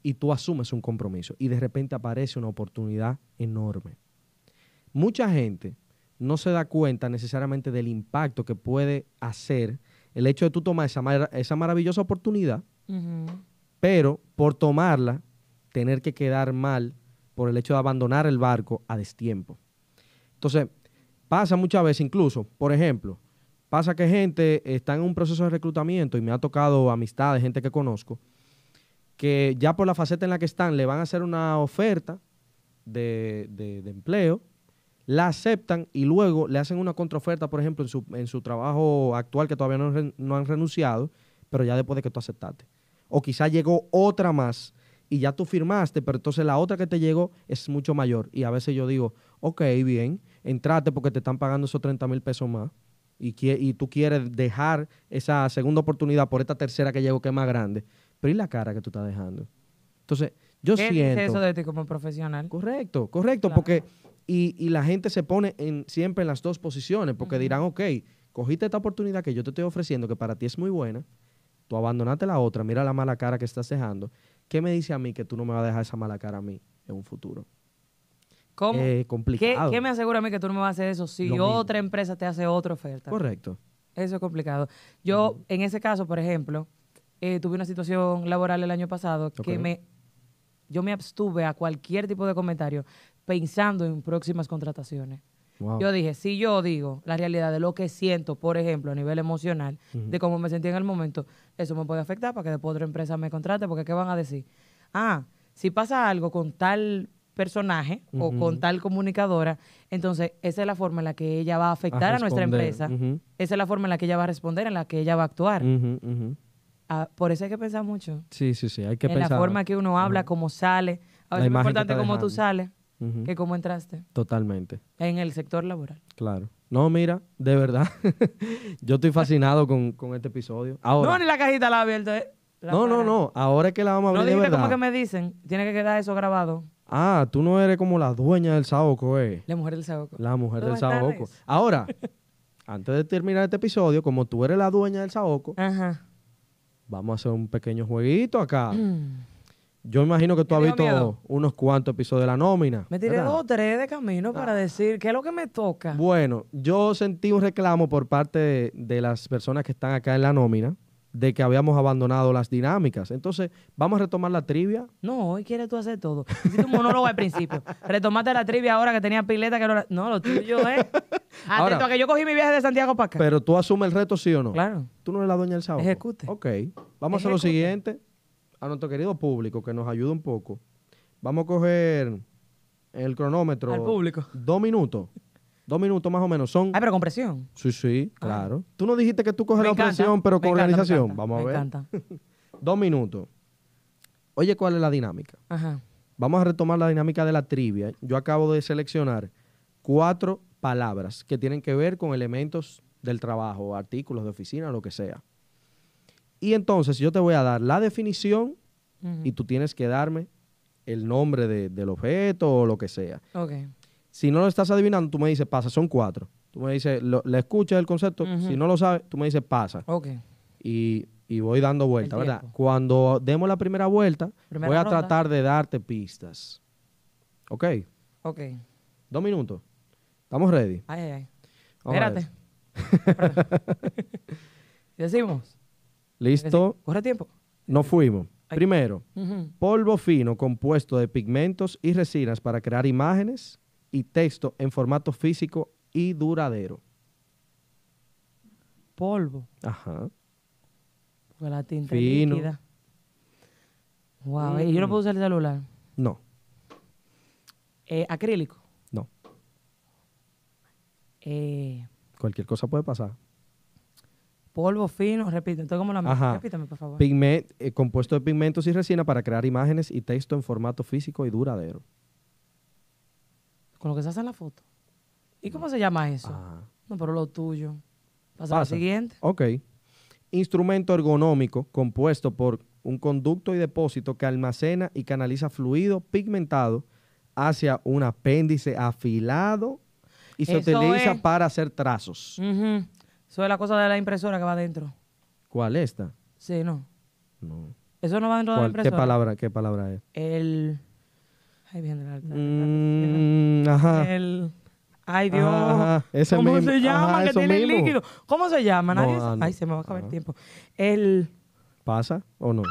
y tú asumes un compromiso y de repente aparece una oportunidad enorme. Mucha gente no se da cuenta necesariamente del impacto que puede hacer el hecho de tú tomar esa, esa maravillosa oportunidad, pero por tomarla, tener que quedar mal por el hecho de abandonar el barco a destiempo. Entonces, pasa muchas veces incluso, por ejemplo, pasa que gente está en un proceso de reclutamiento y me ha tocado de gente que conozco, que ya por la faceta en la que están le van a hacer una oferta de, empleo, la aceptan y luego le hacen una contraoferta, por ejemplo, en su, trabajo actual que todavía no, han renunciado, pero ya después de que tú aceptaste. O quizá llegó otra más y ya tú firmaste, pero entonces la otra que te llegó es mucho mayor. Y a veces yo digo, ok, bien, entrate porque te están pagando esos 30 mil pesos más y, tú quieres dejar esa segunda oportunidad por esta tercera que llegó que es más grande, pero ¿y la cara que tú estás dejando? Entonces, yo siento... eso de ti como profesional? Correcto, correcto, porque... Y, la gente se pone siempre en las dos posiciones, porque dirán, ok, cogiste esta oportunidad que yo te estoy ofreciendo, que para ti es muy buena, tú abandonaste la otra, mira la mala cara que estás dejando, ¿qué me dice a mí que tú no me vas a dejar esa mala cara a mí en un futuro? ¿Cómo? Eh, complicado. ¿Qué, me asegura a mí que tú no me vas a hacer eso si otra empresa te hace otra oferta? Correcto. Eso es complicado. Yo, en ese caso, por ejemplo, eh, tuve una situación laboral el año pasado que me, yo me abstuve a cualquier tipo de comentario pensando en próximas contrataciones. Yo dije, si yo digo la realidad de lo que siento, por ejemplo, a nivel emocional, de cómo me sentí en el momento, eso me puede afectar para que después otra empresa me contrate, porque ¿qué van a decir? Ah, si pasa algo con tal personaje o con tal comunicadora, entonces esa es la forma en la que ella va a afectar a, nuestra empresa, esa es la forma en la que ella va a responder, en la que ella va a actuar. Ah, por eso hay que pensar mucho. Sí, sí, sí, hay que pensar. En la forma que uno habla, cómo sale. A veces importante cómo tú sales que cómo entraste. Totalmente. En el sector laboral. Claro. No, mira, de verdad, yo estoy fascinado con, este episodio. Ahora, no, ni la cajita la ha abierto, eh. no, no, no. Ahora es que la vamos a abrir. No dijiste que me dicen. Tiene que quedar eso grabado. Ah, tú no eres como la dueña del Saoco, ¿eh? La mujer del Saoco. La mujer del Saoco. Ahora, antes de terminar este episodio, como tú eres la dueña del Saoco, vamos a hacer un pequeño jueguito acá. Yo imagino que tú has visto unos cuantos episodios de la nómina. Me tiré dos o tres de camino para ah. decir qué es lo que me toca. Bueno, yo sentí un reclamo por parte de las personas que están acá en la nómina de que habíamos abandonado las dinámicas. Entonces, vamos a retomar la trivia. No, hoy quieres tú hacer todo. Hiciste un monólogo al principio. Retomaste la trivia ahora que tenía pileta que no No, lo tuyo es... ¿eh? que yo cogí mi viaje de Santiago para acá. Pero tú asumes el reto, sí o no. Claro. Tú no eres la doña del sábado. Ejecute. Ok. Vamos a lo siguiente. A nuestro querido público que nos ayude un poco. Vamos a coger el cronómetro. Al público. Dos minutos. Dos minutos más o menos son. Ah, pero con presión. Sí, sí, claro. Tú no dijiste que tú coges la presión, pero con organización. Vamos a ver. Me encanta. Dos minutos. Oye, ¿cuál es la dinámica? Ajá. Vamos a retomar la dinámica de la trivia. Yo acabo de seleccionar cuatro palabras que tienen que ver con elementos del trabajo, artículos de oficina, lo que sea. Y entonces yo te voy a dar la definición y tú tienes que darme el nombre del objeto o lo que sea. Okay. Si no lo estás adivinando, tú me dices pasa, son cuatro. Tú me dices, le escuchas el concepto, si no lo sabes, tú me dices pasa. Ok. Y, voy dando vuelta, ¿verdad? Cuando demos la primera vuelta, voy a tratar de darte pistas. ¿Ok? Ok. Dos minutos. ¿Estamos ready? Ay, ay, ay. Espérate. Decimos. Listo. Corre tiempo. Nos fuimos. Primero, polvo fino compuesto de pigmentos y resinas para crear imágenes, y texto en formato físico y duradero. Polvo. Ajá. Porque la tinta Fino. líquida. Wow. ¿Y eh, yo no mm. puedo usar el celular? No. Eh, ¿Acrílico? No. Eh. Cualquier cosa puede pasar. Polvo fino, repito, entonces como la Ajá. Repítame, por favor. compuesto de pigmentos y resina para crear imágenes y texto en formato físico y duradero. Con lo que se hace en la foto. ¿Y cómo se llama eso? No, pero lo tuyo. Pasa, al siguiente. Ok. Instrumento ergonómico compuesto por un conducto y depósito que almacena y canaliza fluido pigmentado hacia un apéndice afilado y se utiliza para hacer trazos. Eso es la cosa de la impresora que va adentro. ¿Cuál esta? Sí, no. No. Eso no va dentro de la ¿Qué impresora. palabra, qué palabra es? El Ay, bien mm, ajá. El, ay, Dios. ¿Cómo se llama? que tiene el líquido. ¿Cómo se llama? Nadie sabe. Ay, se me va a acabar el tiempo. El. ¿Pasa o no?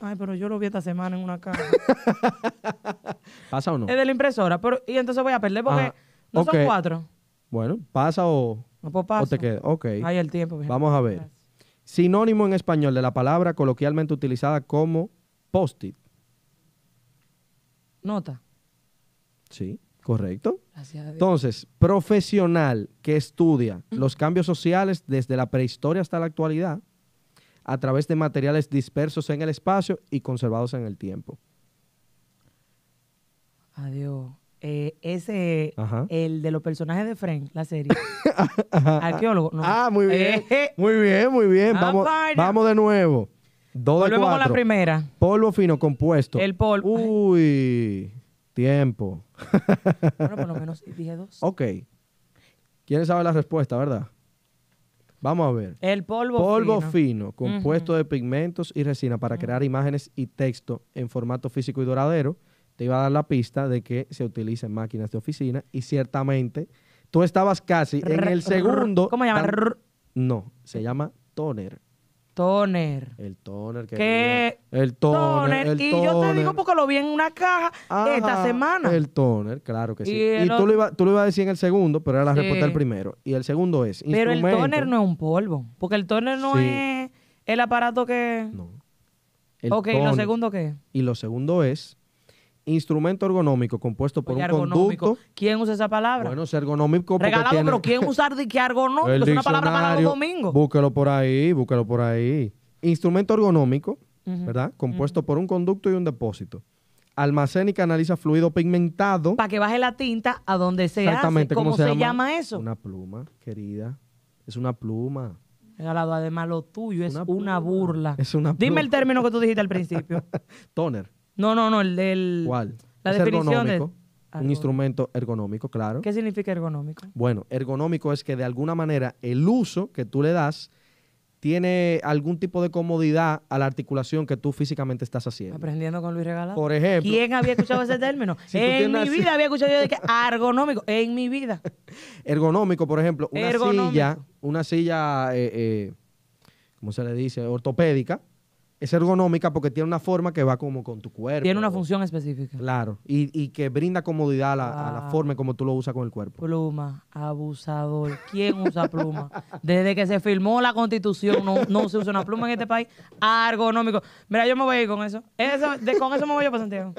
Ay, pero yo lo vi esta semana en una casa. ¿Pasa o no? Es de la impresora. Pero, y entonces voy a perder porque no son cuatro. Bueno, pasa o. No pues O te queda. Ok. Ahí el tiempo. Vamos a ver. Sinónimo en español de la palabra coloquialmente utilizada como post-it nota. Sí, correcto. Gracias a Entonces, profesional que estudia los cambios sociales desde la prehistoria hasta la actualidad a través de materiales dispersos en el espacio y conservados en el tiempo. Adiós. Eh, ese, es el de los personajes de Frank, la serie. Arqueólogo. Ah, eh, eh. muy bien. muy bien, muy ah, bien. Vamos, vamos de nuevo. 2 de 4. Volvemos a la primera. Polvo fino compuesto. El polvo. Uy, tiempo. bueno, por lo menos dije dos. Ok. ¿Quién sabe la respuesta, verdad? Vamos a ver. El polvo, fino. polvo fino. compuesto de pigmentos y resina para crear imágenes y texto en formato físico y doradero. Te iba a dar la pista de que se utiliza en máquinas de oficina y ciertamente tú estabas casi en el segundo. ¿Cómo se llama? No, se llama toner toner. El toner. Que El toner. y yo te digo porque lo vi en una caja esta semana. El toner, claro que sí. Y, tú, lo ibas a decir en el segundo, pero era la respuesta del primero. Y el segundo es. Pero el toner no es un polvo. Porque el toner no es el aparato que. No. ok, ¿y lo segundo qué? Y lo segundo es instrumento ergonómico compuesto por un conducto. ¿Quién usa esa palabra? Bueno, es ergonómico Regalado, pero ¿quién usa ergonómico? es una palabra para los domingos. Búsquelo por ahí, búsquelo por ahí. Instrumento ergonómico, ¿verdad? Compuesto por un conducto y un depósito. Almacén y canaliza fluido pigmentado. Para que baje la tinta a donde sea. Exactamente. ¿Cómo, se, llama? eso? Una pluma, querida. Es una pluma. Regalado, además lo tuyo es una, burla. Es una Dime el término que tú dijiste al principio. Toner. No, no, no, el del... ¿Cuál? La definición de... Ah, Un instrumento ergonómico, claro. ¿Qué significa ergonómico? Bueno, ergonómico es que de alguna manera el uso que tú le das tiene algún tipo de comodidad a la articulación que tú físicamente estás haciendo. Aprendiendo con Luis Regalado. Por ejemplo. ¿Quién había escuchado ese término? en mi vida había escuchado yo de que ergonómico, en mi vida. Ergonómico, por ejemplo, una silla, una silla, eh, eh, ¿cómo se le dice? Ortopédica, es ergonómica porque tiene una forma que va como con tu cuerpo. Tiene una función específica. Claro, y, que brinda comodidad a la, a ah. forma como tú lo usas con el cuerpo. Pluma, abusador. ¿Quién usa pluma? Desde que se firmó la constitución no, se usa una pluma en este país. Ergonómico. Mira, yo me voy a ir con eso. eso con eso me voy yo para Santiago.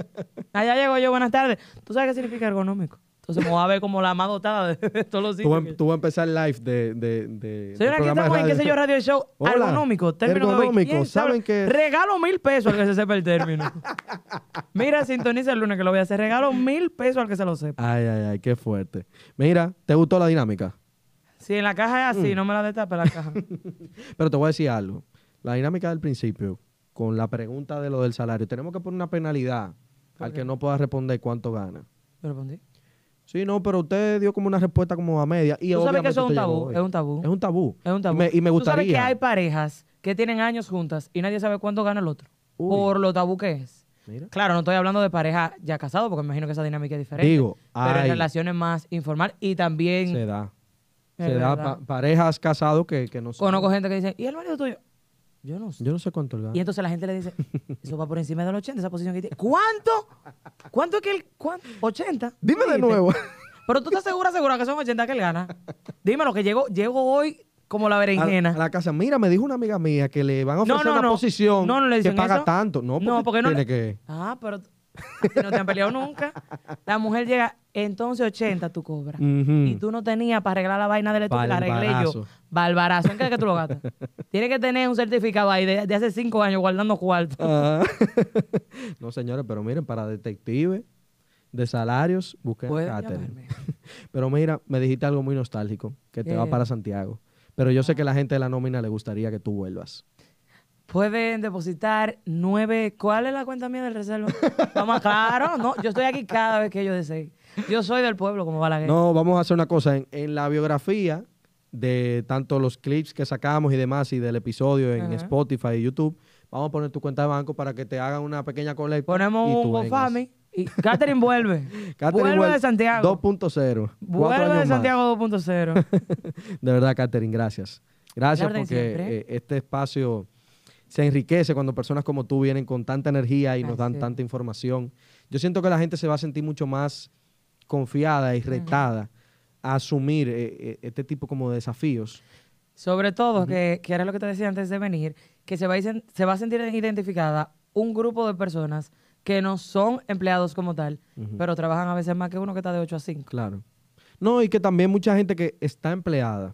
Allá llego yo, buenas tardes. ¿Tú sabes qué significa ergonómico? Entonces me voy a ver como la más dotada de todos los días. Tú, vas a empezar live de. de, de Señora, aquí estamos en, qué sé yo, Radio Show. ergonómico, término ergonómico, de saben que. Regalo mil pesos al que se sepa el término. Mira, sintoniza el lunes que lo voy a hacer. Regalo mil pesos al que se lo sepa. Ay, ay, ay, qué fuerte. Mira, ¿te gustó la dinámica? Sí, en la caja es así, mm. no me la destape la caja. Pero te voy a decir algo. La dinámica del principio, con la pregunta de lo del salario, tenemos que poner una penalidad al que no pueda responder cuánto gana. ¿Lo respondí? Sí, no, pero usted dio como una respuesta como a media. Y Tú sabes que eso es un tabú, es un tabú. Es un tabú. Es un tabú. y me gustaría. Tú sabes que hay parejas que tienen años juntas y nadie sabe cuánto gana el otro. Por lo tabú que es. Mira. Claro, no estoy hablando de pareja ya casado, porque me imagino que esa dinámica es diferente. Digo, pero relaciones más informales y también. Se da. Se da parejas casados que, que no son. Conozco gente que dice, ¿y el marido tuyo? Yo no sé. Yo no sé cuánto él gana. Y entonces la gente le dice, eso va por encima de los 80, esa posición que tiene. ¿Cuánto? ¿Cuánto es que él? ¿80? Dime de nuevo. Pero tú estás segura, segura que son 80 que él gana. Dímelo, que llego, hoy como la berenjena. A, la casa, mira, me dijo una amiga mía que le van a ofrecer una posición no, no le que paga tanto. No, porque, no, Ah, pero... no te han peleado nunca. La mujer llega, entonces 80 tú cobras. Y tú no tenías para arreglar la vaina del estudio, la arreglé yo. Balbarazo. ¿En qué que tú lo gastas? Tienes que tener un certificado ahí de, hace cinco años guardando cuarto ah. no, señores, pero miren, para detectives de salarios, busquen cátedra pero mira, me dijiste algo muy nostálgico, que te va para Santiago. Pero yo sé ah. que la gente de la nómina le gustaría que tú vuelvas pueden depositar nueve. ¿Cuál es la cuenta mía del reserva? Vamos, claro, no, yo estoy aquí cada vez que ellos deseen. Yo soy del pueblo, como Balaguer. No, vamos a hacer una cosa. En, la biografía de tanto los clips que sacamos y demás, y del episodio en Spotify y YouTube, vamos a poner tu cuenta de banco para que te hagan una pequeña colecta. Ponemos un GoFami. Y Catherine vuelve. vuelve, de Santiago. 2.0. Vuelve de Santiago 2.0. de verdad, Catherine, gracias. Gracias porque eh, este espacio se enriquece cuando personas como tú vienen con tanta energía y nos dan tanta información. Yo siento que la gente se va a sentir mucho más confiada y retada a asumir eh, eh, este tipo como de desafíos. Sobre todo, que, era lo que te decía antes de venir, que se va, a, se va a sentir identificada un grupo de personas que no son empleados como tal, pero trabajan a veces más que uno que está de 8 a 5. Claro. No, y que también mucha gente que está empleada,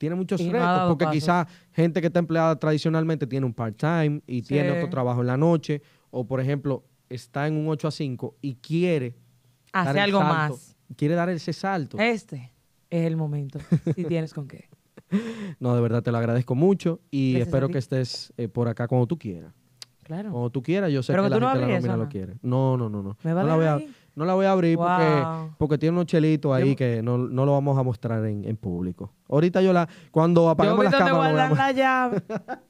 tiene muchos retos, porque quizás gente que está empleada tradicionalmente tiene un part-time y tiene otro trabajo en la noche, o por ejemplo, está en un 8 a 5 y quiere hacer algo más. Quiere dar ese salto. Este es el momento, si tienes con qué. No, de verdad te lo agradezco mucho y espero que estés eh, por acá cuando tú quieras. Claro. Cuando tú quieras, yo sé que, la no lo quiere. No, no, no, no. ¿Me la no la voy a abrir porque, tiene unos chelitos ahí que no, lo vamos a mostrar en, público. Ahorita yo la, cuando apagamos las cámaras. Voy a... la llave,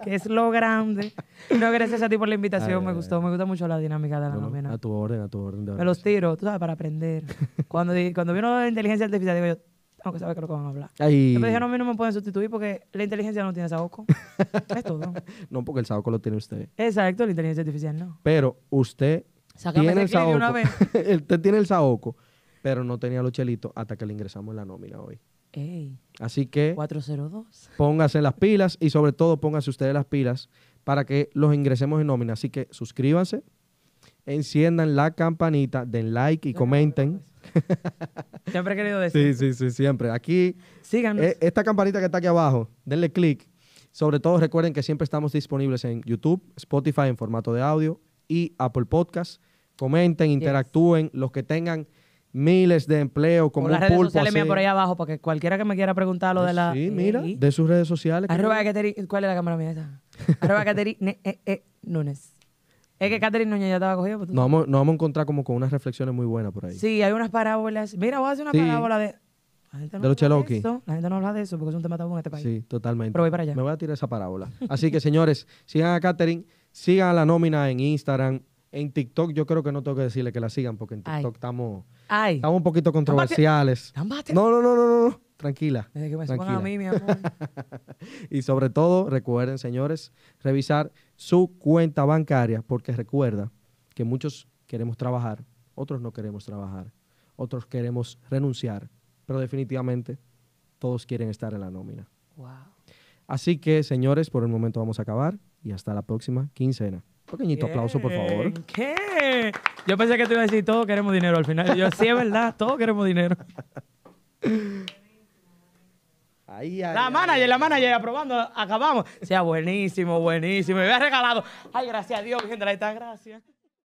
que es lo grande. No, gracias a ti por la invitación, me gustó, me gusta mucho la dinámica de la nómina. A tu orden, a tu orden. me los tiro, tú sabes, para aprender. cuando, cuando vino la inteligencia artificial, digo yo, aunque sabe que lo que van a hablar. Ahí. dije, dijeron, a mí no me pueden sustituir porque la inteligencia no tiene saoco. es todo. No, porque el saoco lo tiene usted. Exacto, la inteligencia artificial no. Pero usted Sácame tiene el saoco. Una vez. Usted tiene el saoco, pero no tenía los chelitos hasta que le ingresamos en la nómina hoy. Así que 402. póngase las pilas y sobre todo pónganse ustedes las pilas para que los ingresemos en nómina. Así que suscríbanse, enciendan la campanita, den like y comenten. siempre he querido decir. Sí, sí, sí, siempre. Aquí, síganos. Eh, esta campanita que está aquí abajo, denle click. Sobre todo recuerden que siempre estamos disponibles en YouTube, Spotify en formato de audio y Apple Podcasts comenten, interactúen, los que tengan miles de empleos como un las redes sociales mías por ahí abajo porque cualquiera que me quiera preguntar lo de la sí mira de sus redes sociales arroba cuál es la cámara mía esa arroba eh, eh, Núñez es que Katherine Núñez ya estaba cogida pues nos, vamos, vamos a encontrar como con unas reflexiones muy buenas por ahí sí hay unas parábolas mira voy a hacer una parábola de de los Cheloki. La gente no habla de eso porque es un tema tabú en este país. Sí, totalmente. Pero voy para allá. Me voy a tirar esa parábola. Así que, señores, sigan a Katherine, sigan a la nómina en Instagram, en TikTok yo creo que no tengo que decirle que la sigan porque en TikTok estamos, un poquito controversiales. No, no, no, no, no, tranquila. que me a mí, mi amor. y sobre todo, recuerden, señores, revisar su cuenta bancaria porque recuerda que muchos queremos trabajar, otros no queremos trabajar, otros queremos renunciar, pero definitivamente todos quieren estar en la nómina. Wow. Así que, señores, por el momento vamos a acabar y hasta la próxima quincena. Pequeñito aplauso, por favor. ¿Qué? Yo pensé que te iba a decir, todos queremos dinero al final. Yo, sí, es verdad, todos queremos dinero. Ahí, la manager, la manager, aprobando, acabamos. Sea buenísimo, buenísimo. Me había regalado. Ay, gracias a Dios, gente, ahí está, gracias.